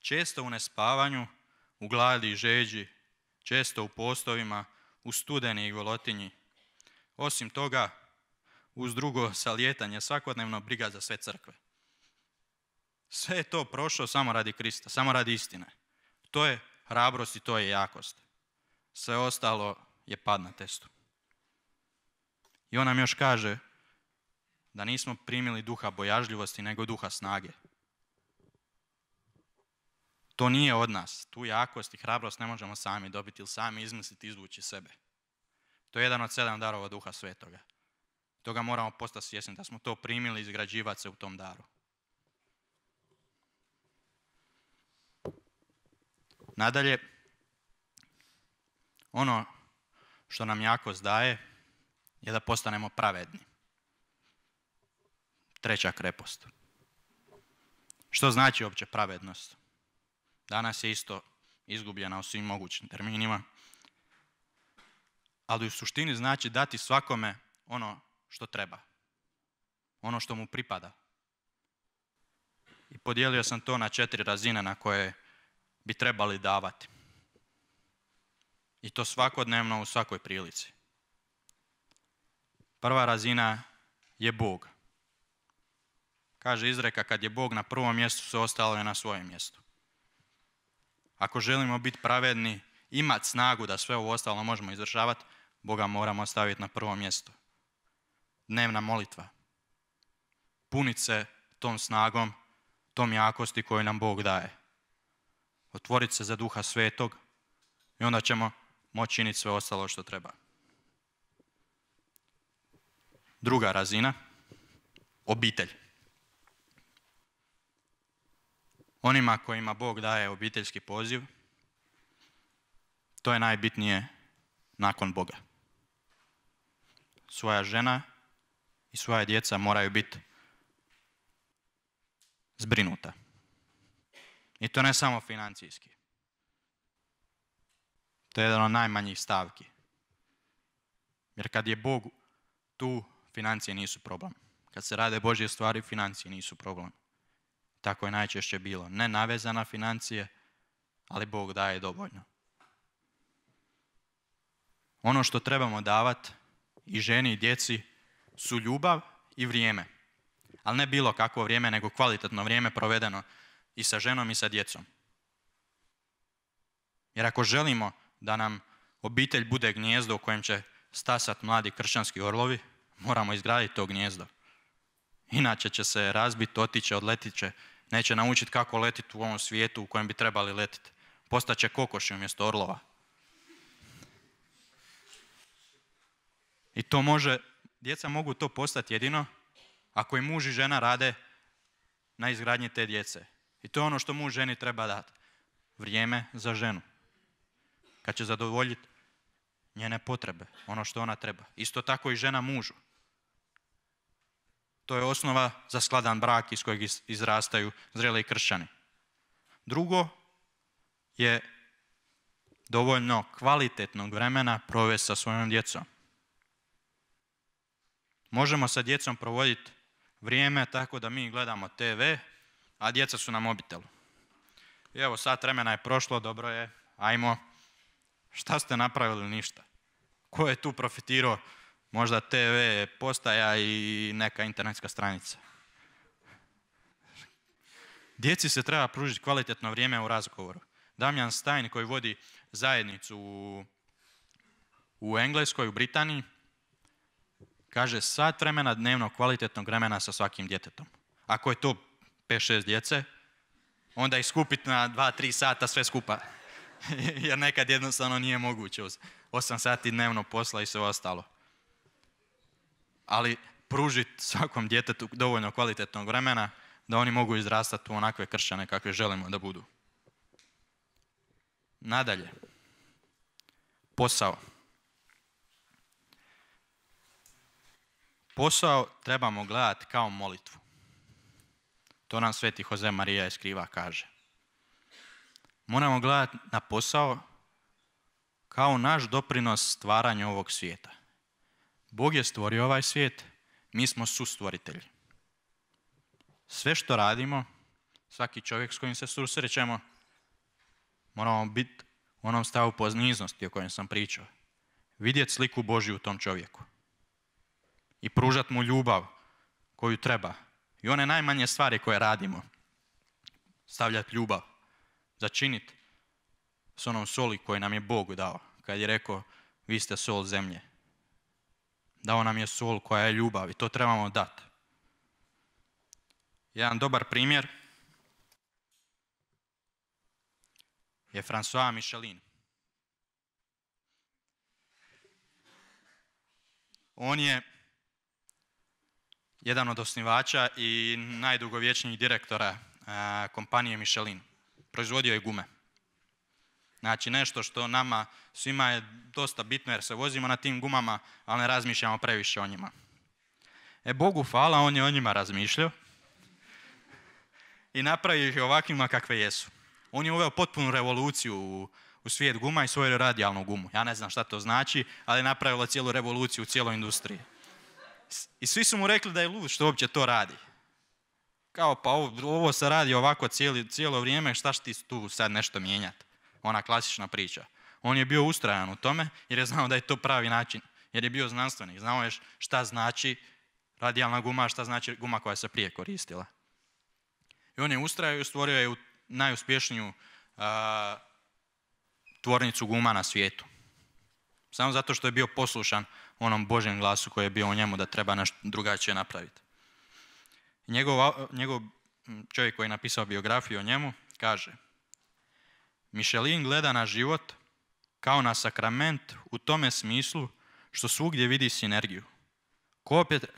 često u nespavanju, u gladi i žeđi, često u postovima, u studeni i golotinji. Osim toga, uz drugo salijetanje, svakodnevno briga za sve crkve. Sve je to prošlo samo radi Krista, samo radi istine. To je hrabrost i to je jakost. Sve ostalo je pad na testu. I on nam još kaže da nismo primili duha bojažljivosti, nego duha snage. To nije od nas. Tu jakost i hrabrost ne možemo sami dobiti ili sami izmisliti, izvući sebe. To je jedan od sedam darova duha svetoga. Toga moramo postati svjesni da smo to primili i izgrađivati se u tom daru. Nadalje, ono što nam jako zdaje je da postanemo pravedni. Treća krepost. Što znači uopće pravednost? Danas je isto izgubljena u svim mogućim terminima. Ali u suštini znači dati svakome ono što treba. Ono što mu pripada. I podijelio sam to na četiri razine na koje bi trebali davati. I to svakodnevno u svakoj prilici. Prva razina je Bog. Kaže izreka, kad je Bog na prvom mjestu, se ostalo je na svojem mjestu. Ako želimo biti pravedni, imati snagu da sve ovo ostalo možemo izvršavati, Boga moramo staviti na prvo mjesto dnevna molitva. Punit se tom snagom, tom jakosti koju nam Bog daje. Otvorit se za duha svetog i onda ćemo moći činiti sve ostalo što treba. Druga razina, obitelj. Onima kojima Bog daje obiteljski poziv, to je najbitnije nakon Boga. Svoja žena i svoja djeca moraju biti zbrinuta. I to ne samo financijski. To je jedan od najmanjih stavki. Jer kad je Bog tu, financije nisu problem. Kad se rade Božje stvari, financije nisu problem. Tako je najčešće bilo. Ne navezana financije, ali Bog daje dovoljno. Ono što trebamo davati i ženi i djeci su ljubav i vrijeme. Ali ne bilo kakvo vrijeme, nego kvalitetno vrijeme provedeno i sa ženom i sa djecom. Jer ako želimo da nam obitelj bude gnjezdo u kojem će stasat mladi kršćanski orlovi, moramo izgraditi to gnjezdo. Inače će se razbiti, otiće, odletit će. Neće naučiti kako letiti u ovom svijetu u kojem bi trebali letiti. Postaće kokoši umjesto orlova. I to može djeca mogu to postati jedino ako i muž i žena rade na izgradnji te djece. I to je ono što muž ženi treba dati. Vrijeme za ženu. Kad će zadovoljiti njene potrebe, ono što ona treba. Isto tako i žena mužu. To je osnova za skladan brak iz kojeg izrastaju zreli kršćani. Drugo je dovoljno kvalitetnog vremena provesti sa svojom djecom. Možemo sa djecom provoditi vrijeme tako da mi gledamo TV, a djeca su na mobitelu. I evo, sat vremena je prošlo, dobro je, ajmo. Šta ste napravili? Ništa. Ko je tu profitirao? Možda TV postaja i neka internetska stranica. Djeci se treba pružiti kvalitetno vrijeme u razgovoru. Damjan Stein koji vodi zajednicu u, u Engleskoj, u Britaniji, Kaže, sat vremena dnevno kvalitetnog vremena sa svakim djetetom. Ako je to 5-6 djece, onda ih skupiti na 2-3 sata sve skupa. (laughs) Jer nekad jednostavno nije moguće uz 8 sati dnevno posla i sve ostalo. Ali pružiti svakom djetetu dovoljno kvalitetnog vremena da oni mogu izrastati u onakve kršćane kakve želimo da budu. Nadalje, posao. Posao trebamo gledati kao molitvu. To nam sveti Jose Marija Eskriva kaže. Moramo gledati na posao kao naš doprinos stvaranju ovog svijeta. Bog je stvorio ovaj svijet, mi smo sustvoritelji. Sve što radimo, svaki čovjek s kojim se susrećemo, moramo biti u onom stavu pozniznosti o kojem sam pričao. Vidjeti sliku Božju u tom čovjeku i pružat mu ljubav koju treba. I one najmanje stvari koje radimo. Stavljat ljubav. Začinit s onom soli koju nam je Bog dao. Kad je rekao, vi ste sol zemlje. Dao nam je sol koja je ljubav i to trebamo dati. Jedan dobar primjer je François Michelin. On je jedan od osnivača i najdugovječnijih direktora e, kompanije Michelin. Proizvodio je gume. Znači nešto što nama svima je dosta bitno jer se vozimo na tim gumama, ali ne razmišljamo previše o njima. E Bogu hvala, on je o njima razmišljao i napravio ih ovakvima kakve jesu. On je uveo potpunu revoluciju u, u svijet guma i svoju radijalnu gumu. Ja ne znam šta to znači, ali je napravilo cijelu revoluciju u cijeloj industriji. I svi su mu rekli da je lud što uopće to radi. Kao pa ovo, se radi ovako cijelo vrijeme, šta ti tu sad nešto mijenjati? Ona klasična priča. On je bio ustrajan u tome jer je znao da je to pravi način. Jer je bio znanstvenik, znao je šta znači radijalna guma, šta znači guma koja se prije koristila. I on je ustrajao i stvorio je najuspješniju tvornicu guma na svijetu. Samo zato što je bio poslušan onom Božjem glasu koji je bio u njemu da treba nešto drugačije napraviti. Njegov, njegov čovjek koji je napisao biografiju o njemu kaže Mišelin gleda na život kao na sakrament u tome smislu što svugdje vidi sinergiju,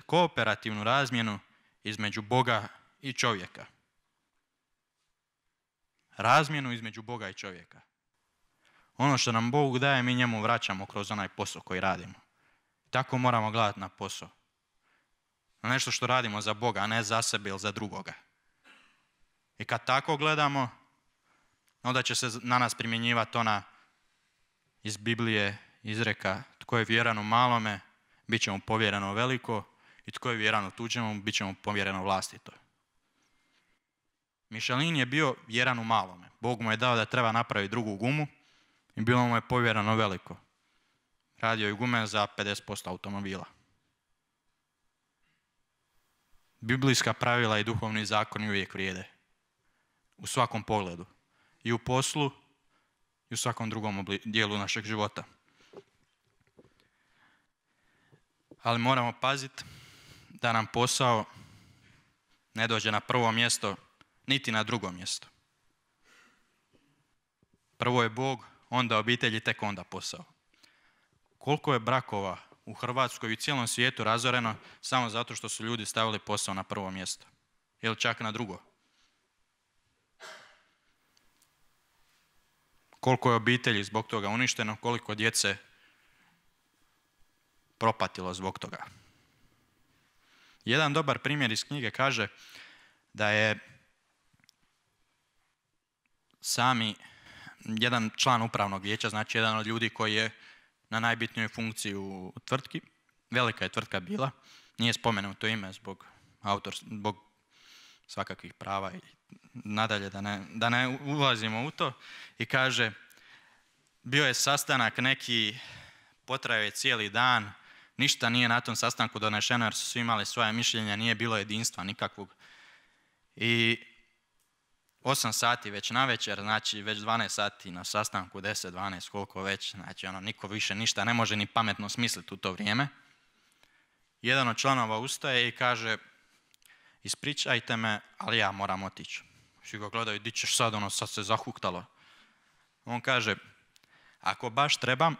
kooperativnu razmjenu između Boga i čovjeka. Razmjenu između Boga i čovjeka. Ono što nam Bog daje, mi njemu vraćamo kroz onaj posao koji radimo. Tako moramo gledati na posao. Na nešto što radimo za Boga, a ne za sebe ili za drugoga. I kad tako gledamo, onda će se na nas primjenjivati ona iz Biblije izreka tko je vjeran u malome, bit će mu povjereno veliko i tko je vjeran u tuđemu, bit će povjereno vlastito. Mišelin je bio vjeran u malome. Bog mu je dao da treba napraviti drugu gumu i bilo mu je povjereno veliko radio i gume za 50% automobila. Biblijska pravila i duhovni zakon uvijek vrijede. U svakom pogledu. I u poslu i u svakom drugom dijelu našeg života. Ali moramo paziti da nam posao ne dođe na prvo mjesto, niti na drugo mjesto. Prvo je Bog, onda obitelji, tek onda posao koliko je brakova u Hrvatskoj i u cijelom svijetu razoreno samo zato što su ljudi stavili posao na prvo mjesto ili čak na drugo. Koliko je obitelji zbog toga uništeno, koliko djece propatilo zbog toga. Jedan dobar primjer iz knjige kaže da je sami jedan član upravnog vijeća, znači jedan od ljudi koji je na najbitnijoj funkciji u tvrtki. Velika je tvrtka bila, nije spomenuto ime zbog, autor, svakakvih prava i nadalje da ne, da ne ulazimo u to. I kaže, bio je sastanak neki, potrajao je cijeli dan, ništa nije na tom sastanku donešeno jer su svi imali svoje mišljenja, nije bilo jedinstva nikakvog. I 8 sati već na večer, znači već 12 sati na sastanku, 10, 12, koliko već, znači ono, niko više ništa ne može ni pametno smisliti u to vrijeme. Jedan od članova ustaje i kaže, ispričajte me, ali ja moram otići. Svi ga gledaju, di ćeš sad, ono, sad se zahuktalo. On kaže, ako baš trebam,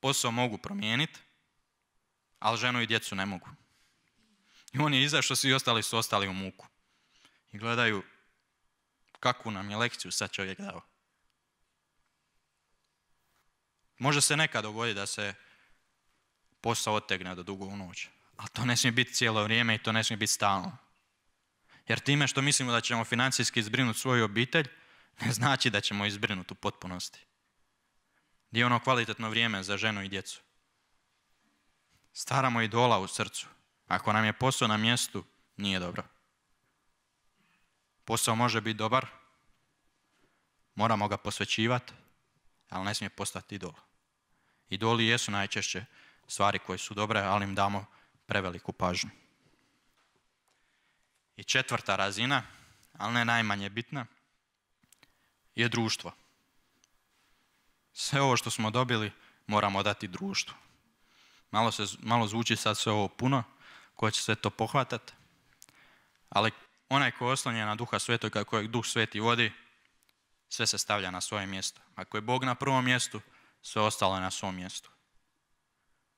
posao mogu promijeniti, ali ženu i djecu ne mogu. I on je izašao, svi ostali su ostali u muku. I gledaju, kakvu nam je lekciju sad čovjek dao. Može se nekad dogoditi da se posao otegne do dugo u noć, ali to ne smije biti cijelo vrijeme i to ne smije biti stalno. Jer time što mislimo da ćemo financijski izbrinuti svoju obitelj, ne znači da ćemo izbrinuti u potpunosti. Gdje ono kvalitetno vrijeme za ženu i djecu. Staramo idola u srcu. Ako nam je posao na mjestu, nije dobro. Posao može biti dobar, moramo ga posvećivati, ali ne smije postati idol. Idoli jesu najčešće stvari koje su dobre, ali im damo preveliku pažnju. I četvrta razina, ali ne najmanje bitna, je društvo. Sve ovo što smo dobili moramo dati društvu. Malo, se, malo zvuči sad sve ovo puno, koje će sve to pohvatati, ali onaj ko oslanja na Duha svetoga kako Duh Sveti vodi, sve se stavlja na svoje mjesto. Ako je Bog na prvom mjestu, sve ostalo je na svom mjestu.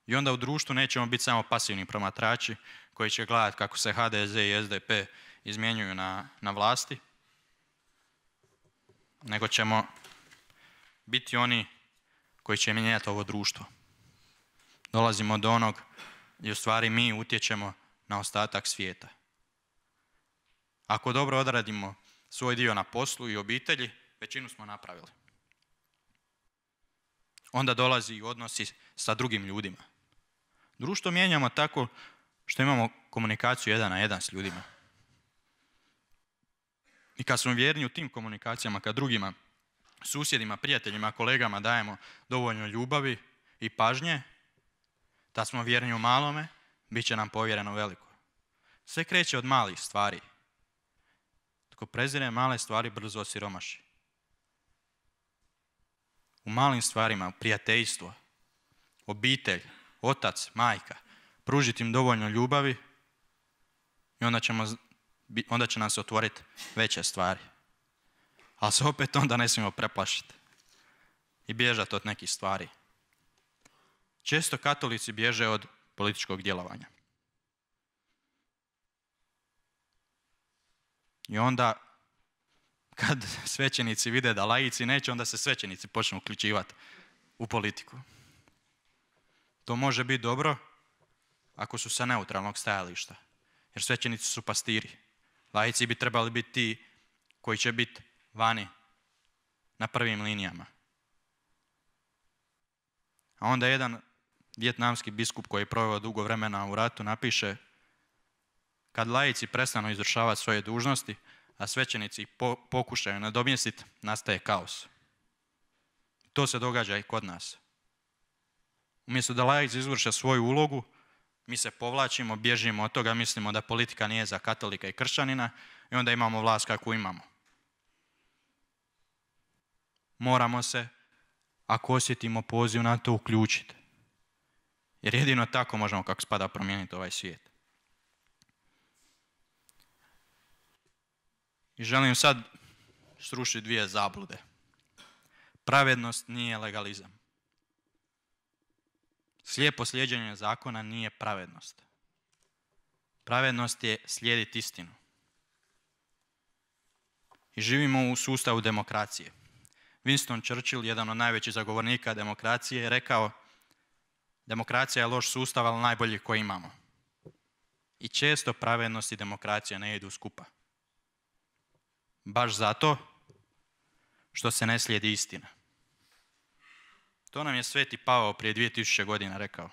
I onda u društvu nećemo biti samo pasivni promatrači koji će gledati kako se HDZ i SDP izmjenjuju na, na vlasti, nego ćemo biti oni koji će mijenjati ovo društvo. Dolazimo do onog gdje u stvari mi utječemo na ostatak svijeta. Ako dobro odradimo svoj dio na poslu i obitelji, većinu smo napravili. Onda dolazi i odnosi sa drugim ljudima. Društvo mijenjamo tako što imamo komunikaciju jedan na jedan s ljudima. I kad smo vjerni u tim komunikacijama, kad drugima, susjedima, prijateljima, kolegama dajemo dovoljno ljubavi i pažnje, da smo vjerni u malome, bit će nam povjereno veliko. Sve kreće od malih stvari – tko prezire male stvari brzo osiromaši. U malim stvarima, prijateljstvo, obitelj, otac, majka, pružiti im dovoljno ljubavi i onda, ćemo, onda će nam se otvoriti veće stvari. Ali se opet onda ne smijemo preplašiti i bježati od nekih stvari. Često katolici bježe od političkog djelovanja. I onda kad (laughs) svećenici vide da lajici neće, onda se svećenici počnu uključivati u politiku. To može biti dobro ako su sa neutralnog stajališta. Jer svećenici su pastiri. Lajici bi trebali biti ti koji će biti vani na prvim linijama. A onda jedan vjetnamski biskup koji je proveo dugo vremena u ratu napiše kad lajici prestanu izvršavati svoje dužnosti, a svećenici pokušaju nadomjestiti, nastaje kaos. To se događa i kod nas. Umjesto da laici izvrše svoju ulogu, mi se povlačimo, bježimo od toga, mislimo da politika nije za katolika i kršćanina i onda imamo vlast kakvu imamo. Moramo se, ako osjetimo poziv na to, uključiti. Jer jedino tako možemo kako spada promijeniti ovaj svijet. I želim sad srušiti dvije zablude. Pravednost nije legalizam. Slijepo slijedjenje zakona nije pravednost. Pravednost je slijediti istinu. I živimo u sustavu demokracije. Winston Churchill, jedan od najvećih zagovornika demokracije, je rekao demokracija je loš sustav, ali najbolji koji imamo. I često pravednost i demokracija ne idu skupa baš zato što se ne slijedi istina. To nam je Sveti Pavao prije 2000 godina rekao.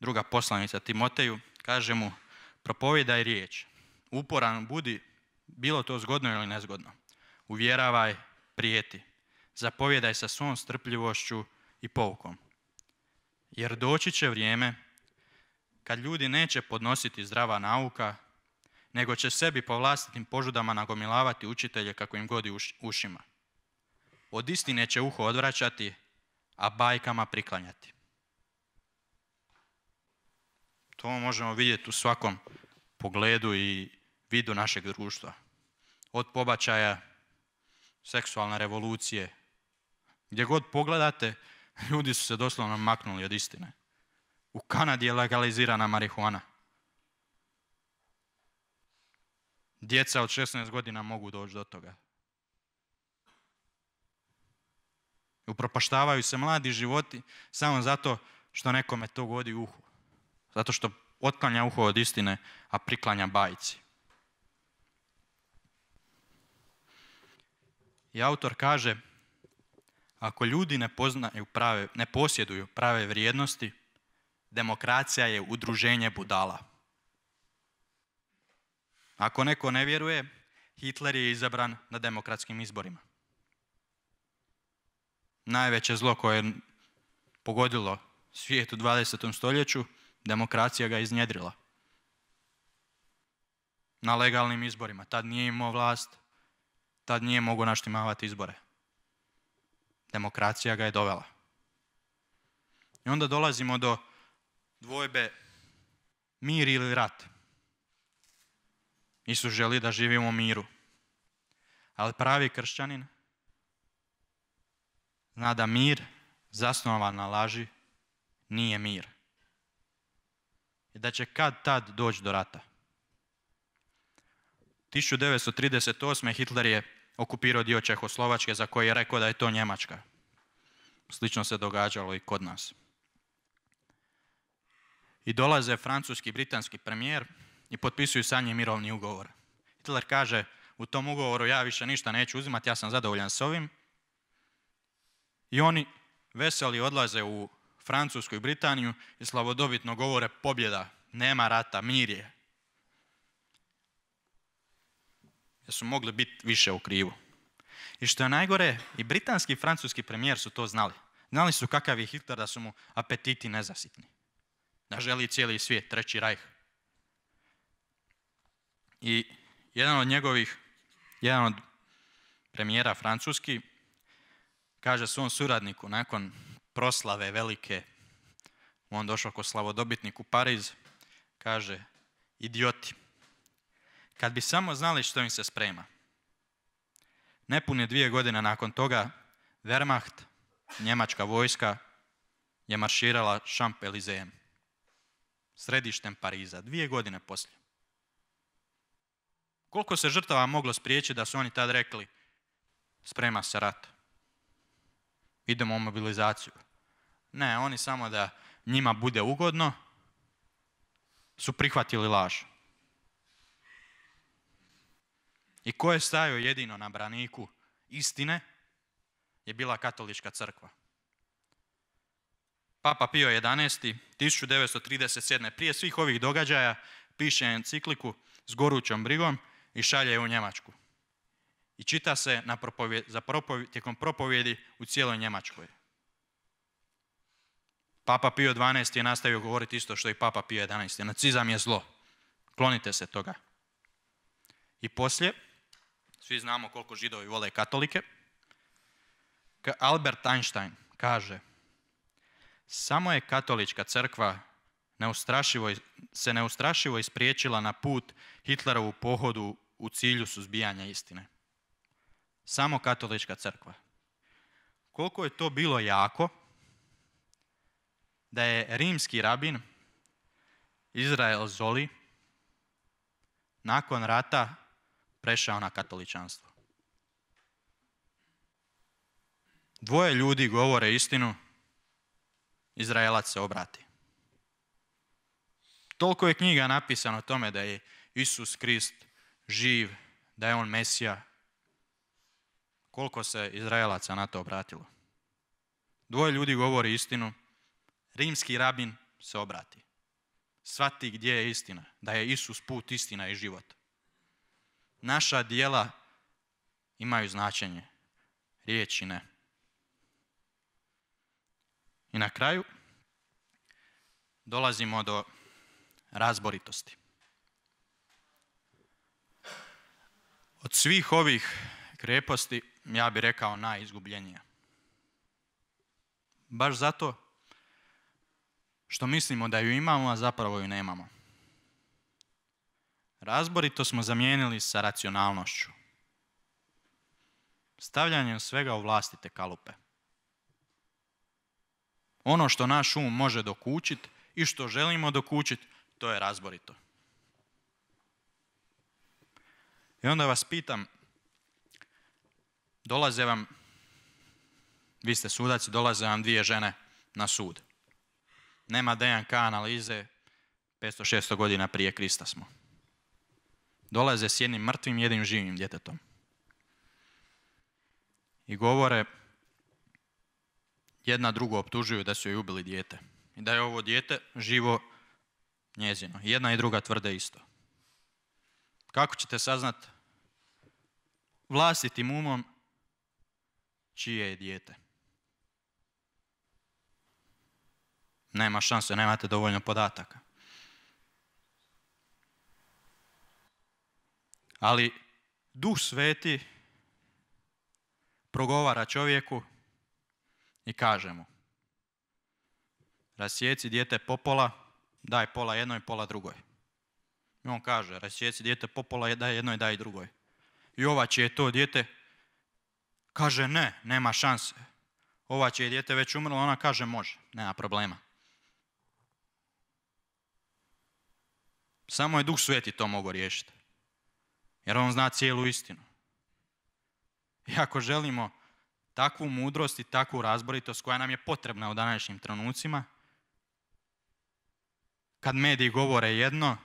Druga poslanica Timoteju kaže mu, propovijedaj riječ, uporan budi, bilo to zgodno ili nezgodno. Uvjeravaj, prijeti, zapovjedaj sa svom strpljivošću i poukom. Jer doći će vrijeme kad ljudi neće podnositi zdrava nauka, nego će sebi po vlastitim požudama nagomilavati učitelje kako im godi ušima. Od istine će uho odvraćati, a bajkama priklanjati. To možemo vidjeti u svakom pogledu i vidu našeg društva. Od pobačaja, seksualne revolucije. Gdje god pogledate, ljudi su se doslovno maknuli od istine. U Kanadi je legalizirana marihuana. Djeca od 16 godina mogu doći do toga. Upropaštavaju se mladi životi samo zato što nekome to godi uhu. Zato što otklanja uho od istine, a priklanja bajci. I autor kaže, ako ljudi ne, poznaju prave, ne posjeduju prave vrijednosti, demokracija je udruženje budala. Ako neko ne vjeruje, Hitler je izabran na demokratskim izborima. Najveće zlo koje je pogodilo svijet u 20. stoljeću, demokracija ga iznjedrila. Na legalnim izborima. Tad nije imao vlast, tad nije mogao naštimavati izbore. Demokracija ga je dovela. I onda dolazimo do dvojbe mir ili rat. Isus želi da živimo u miru. Ali pravi kršćanin zna da mir zasnovan na laži nije mir. I da će kad tad doći do rata. 1938. Hitler je okupirao dio Čehoslovačke za koji je rekao da je to Njemačka. Slično se događalo i kod nas. I dolaze francuski britanski premijer i potpisuju sa njim mirovni ugovor. Hitler kaže, u tom ugovoru ja više ništa neću uzimati, ja sam zadovoljan s ovim. I oni veseli odlaze u Francusku i Britaniju i slavodobitno govore pobjeda, nema rata, mir je. Jer su mogli biti više u krivu. I što je najgore, i britanski i francuski premijer su to znali. Znali su kakav je Hitler da su mu apetiti nezasitni. Da želi cijeli svijet, treći rajh. I jedan od njegovih, jedan od premijera francuski, kaže svom suradniku nakon proslave velike, on došao kao slavodobitnik u Pariz, kaže, idioti, kad bi samo znali što im se sprema. Nepune dvije godine nakon toga, Wehrmacht, njemačka vojska, je marširala champs središtem Pariza, dvije godine poslije. Koliko se žrtava moglo spriječiti da su oni tad rekli sprema se rat. Idemo u mobilizaciju. Ne, oni samo da njima bude ugodno su prihvatili laž. I ko je stajao jedino na braniku istine je bila katolička crkva. Papa Pio 11. 1937. prije svih ovih događaja piše encikliku s gorućom brigom i šalje u Njemačku. I čita se na za tijekom propovjedi u cijeloj Njemačkoj. Papa Pio 12 je nastavio govoriti isto što i Papa Pio 11. Nacizam je zlo. Klonite se toga. I poslije, svi znamo koliko židovi vole katolike, Albert Einstein kaže, samo je katolička crkva se neustrašivo ispriječila na put Hitlerovu pohodu u cilju suzbijanja istine. Samo katolička crkva. Koliko je to bilo jako da je rimski rabin Izrael Zoli nakon rata prešao na katoličanstvo. Dvoje ljudi govore istinu, Izraelac se obrati. Toliko je knjiga napisano o tome da je Isus Krist živ, da je on Mesija. Koliko se Izraelaca na to obratilo? Dvoje ljudi govori istinu, rimski rabin se obrati. Svati gdje je istina, da je Isus put istina i život. Naša dijela imaju značenje, riječi ne. I na kraju dolazimo do razboritosti. Od svih ovih kreposti, ja bih rekao najizgubljenija. Baš zato što mislimo da ju imamo, a zapravo ju nemamo. Razborito smo zamijenili sa racionalnošću. Stavljanjem svega u vlastite kalupe. Ono što naš um može dokučiti i što želimo dokučiti, to je razborito. I onda vas pitam, dolaze vam, vi ste sudaci, dolaze vam dvije žene na sud. Nema DNK analize, 500-600 godina prije Krista smo. Dolaze s jednim mrtvim, jednim živim djetetom. I govore, jedna drugo optužuju da su joj ubili dijete. I da je ovo dijete živo njezino. Jedna i druga tvrde isto. Kako ćete saznat vlastitim umom čije je dijete? Nema šanse, nemate dovoljno podataka. Ali duh sveti progovara čovjeku i kaže mu rasjeci dijete popola Daj pola jednoj, pola drugoj. I on kaže, rasjeci dijete po pola, daj jednoj, daj drugoj. I ova će je to dijete, kaže ne, nema šanse. Ova će je dijete već umrlo, ona kaže može, nema problema. Samo je duh sveti to mogo riješiti. Jer on zna cijelu istinu. I ako želimo takvu mudrost i takvu razboritost koja nam je potrebna u današnjim trenucima, kad mediji govore jedno,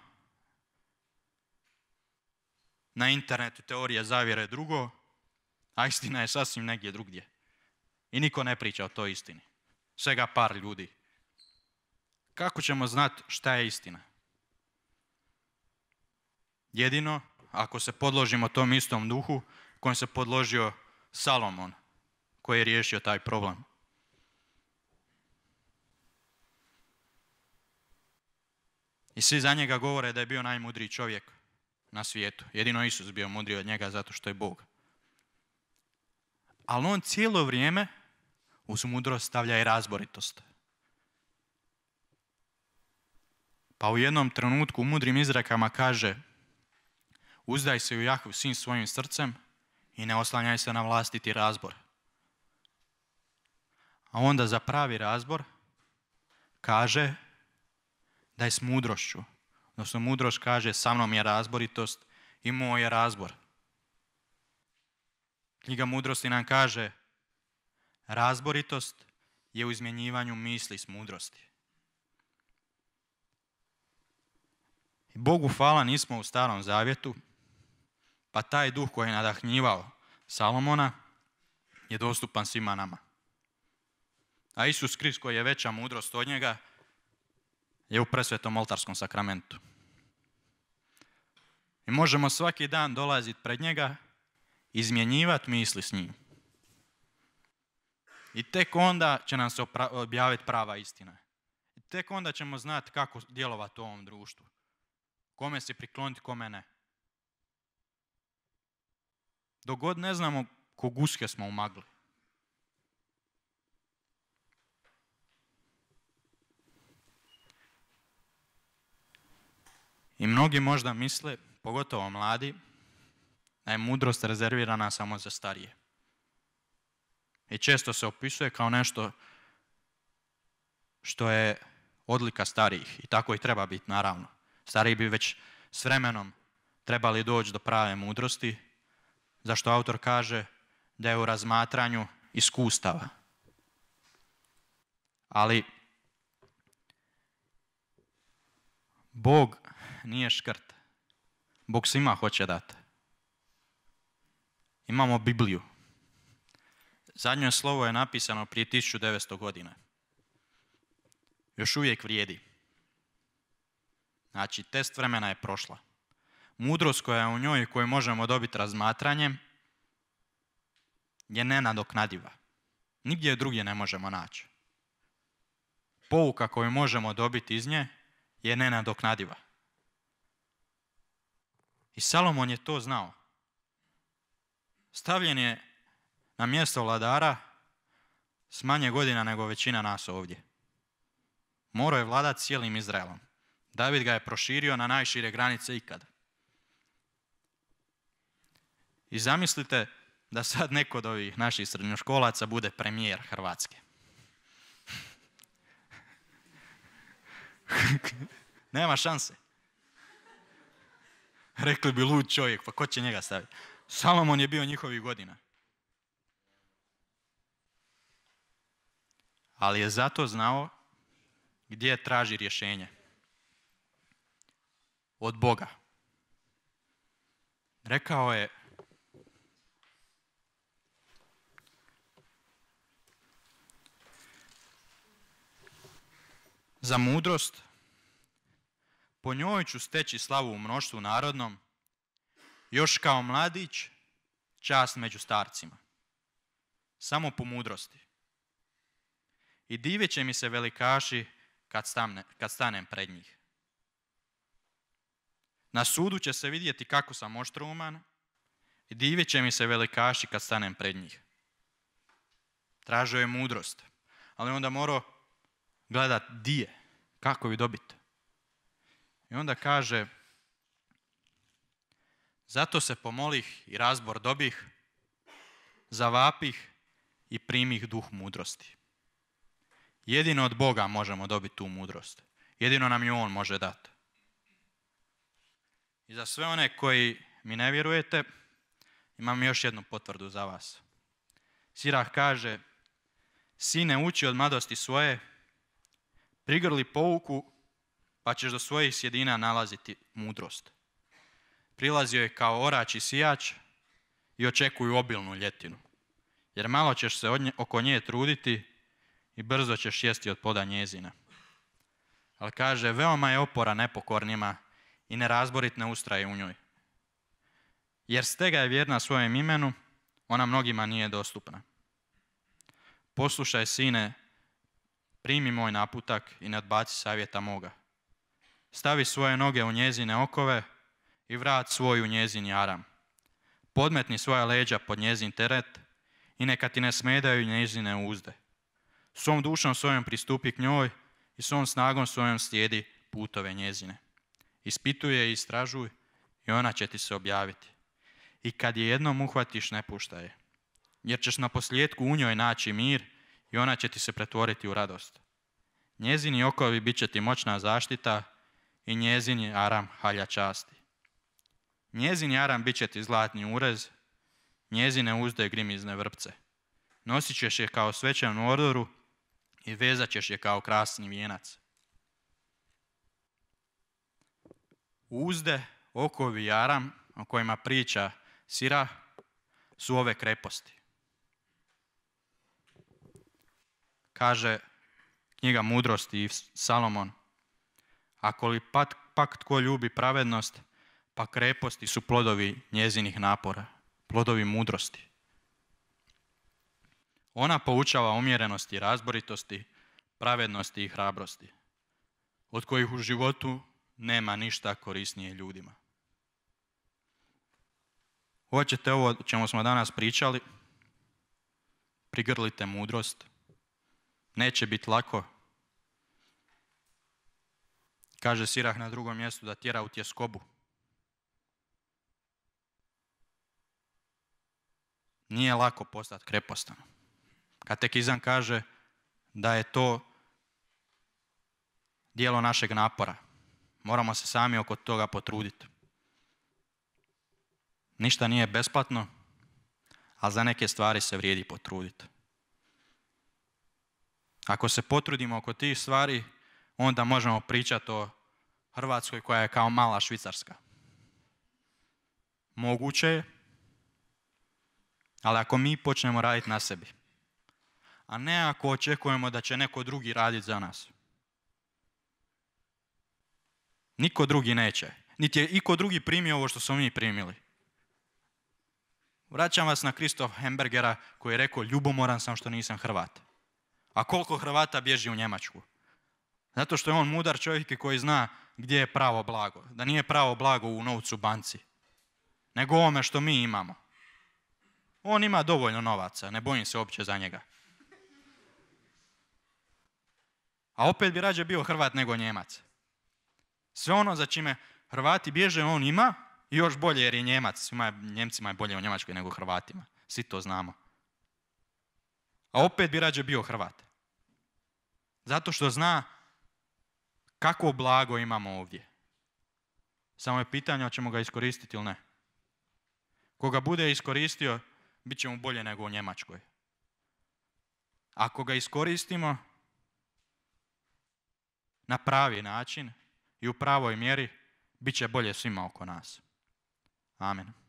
na internetu teorije zavjere drugo, a istina je sasvim negdje drugdje. I niko ne priča o toj istini. Svega par ljudi. Kako ćemo znati šta je istina? Jedino ako se podložimo tom istom duhu kojem se podložio Salomon koji je riješio taj problem. I svi za njega govore da je bio najmudriji čovjek na svijetu. Jedino Isus bio mudriji od njega zato što je Bog. Ali on cijelo vrijeme uz mudrost stavlja i razboritost. Pa u jednom trenutku u mudrim izrekama kaže uzdaj se u Jahu svim svojim srcem i ne oslanjaj se na vlastiti razbor. A onda za pravi razbor kaže da je s mudrošću. Odnosno, mudroš kaže, sa mnom je razboritost i moj je razbor. Knjiga mudrosti nam kaže, razboritost je u izmjenjivanju misli s mudrosti. Bogu hvala nismo u starom zavjetu, pa taj duh koji je nadahnjivao Salomona je dostupan svima nama. A Isus Krist koji je veća mudrost od njega, je u presvetom oltarskom sakramentu. I možemo svaki dan dolaziti pred njega, izmjenjivati misli s njim. I tek onda će nam se objaviti prava istina. I tek onda ćemo znati kako djelovati u ovom društvu. Kome se prikloniti, kome ne. Dok god ne znamo ko guske smo umagli. I mnogi možda misle, pogotovo mladi, da je mudrost rezervirana samo za starije. I često se opisuje kao nešto što je odlika starijih. I tako i treba biti, naravno. Stariji bi već s vremenom trebali doći do prave mudrosti, zašto autor kaže da je u razmatranju iskustava. Ali Bog nije škrt. Bog svima hoće dati. Imamo Bibliju. Zadnje slovo je napisano prije 1900 godina. Još uvijek vrijedi. Znači, test vremena je prošla. Mudrost koja je u njoj i koju možemo dobiti razmatranjem je nenadoknadiva. Nigdje drugdje ne možemo naći. Pouka koju možemo dobiti iz nje je nenadoknadiva. I Salomon je to znao. Stavljen je na mjesto vladara s manje godina nego većina nas ovdje. Morao je vladat cijelim Izraelom. David ga je proširio na najšire granice ikad. I zamislite da sad neko od ovih naših srednjoškolaca bude premijer Hrvatske. (laughs) Nema šanse. (laughs) Rekli bi lud čovjek, pa ko će njega staviti? Salomon je bio njihovih godina. Ali je zato znao gdje traži rješenje. Od Boga. Rekao je, za mudrost po njoj ću steći slavu u mnoštvu narodnom, još kao mladić, čast među starcima. Samo po mudrosti. I divit će mi se velikaši kad, kad stanem pred njih. Na sudu će se vidjeti kako sam uman i divit će mi se velikaši kad stanem pred njih. Tražio je mudrost, ali onda morao gledat di je, kako bi dobiti. I onda kaže, zato se pomolih i razbor dobih, zavapih i primih duh mudrosti. Jedino od Boga možemo dobiti tu mudrost. Jedino nam ju On može dati. I za sve one koji mi ne vjerujete, imam još jednu potvrdu za vas. Sirah kaže, sine uči od mladosti svoje, prigrli pouku pa ćeš do svojih sjedina nalaziti mudrost. Prilazio je kao orač i sijač i očekuju obilnu ljetinu, jer malo ćeš se nje, oko nje truditi i brzo ćeš jesti od poda njezina. Ali kaže, veoma je opora nepokornima i nerazborit ne ustraje u njoj. Jer stega je vjerna svojem imenu, ona mnogima nije dostupna. Poslušaj, sine, primi moj naputak i ne odbaci savjeta moga stavi svoje noge u njezine okove i vrat svoj u njezin jaram. Podmetni svoja leđa pod njezin teret i neka ti ne smedaju njezine uzde. Svom dušom svojom pristupi k njoj i svom snagom svojom slijedi putove njezine. Ispituje i istražuj i ona će ti se objaviti. I kad je jednom uhvatiš, ne pušta je. Jer ćeš na posljedku u njoj naći mir i ona će ti se pretvoriti u radost. Njezini okovi bit će ti moćna zaštita i njezin aram halja časti. Njezin je aram bit će ti zlatni urez, njezine uzde grimizne vrpce. Nosit ćeš je kao svećevnu ordoru i vezat ćeš je kao krasni vijenac. Uzde, okovi i aram o kojima priča sira su ove kreposti. Kaže knjiga mudrosti i Salomon – ako li pak, tko ljubi pravednost, pa kreposti su plodovi njezinih napora, plodovi mudrosti. Ona poučava umjerenosti, razboritosti, pravednosti i hrabrosti, od kojih u životu nema ništa korisnije ljudima. Hoćete ovo o čemu smo danas pričali, prigrlite mudrost. Neće biti lako, Kaže Sirah na drugom mjestu da tjera u tjeskobu. Nije lako postati krepostan. Katekizam kaže da je to dijelo našeg napora. Moramo se sami oko toga potruditi. Ništa nije besplatno, ali za neke stvari se vrijedi potruditi. Ako se potrudimo oko tih stvari, onda možemo pričati o Hrvatskoj koja je kao mala Švicarska. Moguće je, ali ako mi počnemo raditi na sebi, a ne ako očekujemo da će neko drugi raditi za nas. Niko drugi neće. Niti je iko drugi primio ovo što smo mi primili. Vraćam vas na Kristof Hembergera koji je rekao ljubomoran sam što nisam Hrvat. A koliko Hrvata bježi u Njemačku? Zato što je on mudar čovjek koji zna gdje je pravo blago. Da nije pravo blago u novcu banci, nego ovome što mi imamo. On ima dovoljno novaca, ne bojim se uopće za njega. A opet bi rađe bio Hrvat nego Njemac. Sve ono za čime Hrvati bježe on ima i još bolje jer je Njemac. Svima Njemcima je bolje u Njemačkoj nego Hrvatima. Svi to znamo. A opet bi rađe bio Hrvat. Zato što zna Kakvo blago imamo ovdje? Samo je pitanje hoćemo ga iskoristiti ili ne. Koga bude iskoristio, bit će mu bolje nego u Njemačkoj. Ako ga iskoristimo na pravi način i u pravoj mjeri, bit će bolje svima oko nas. Amen.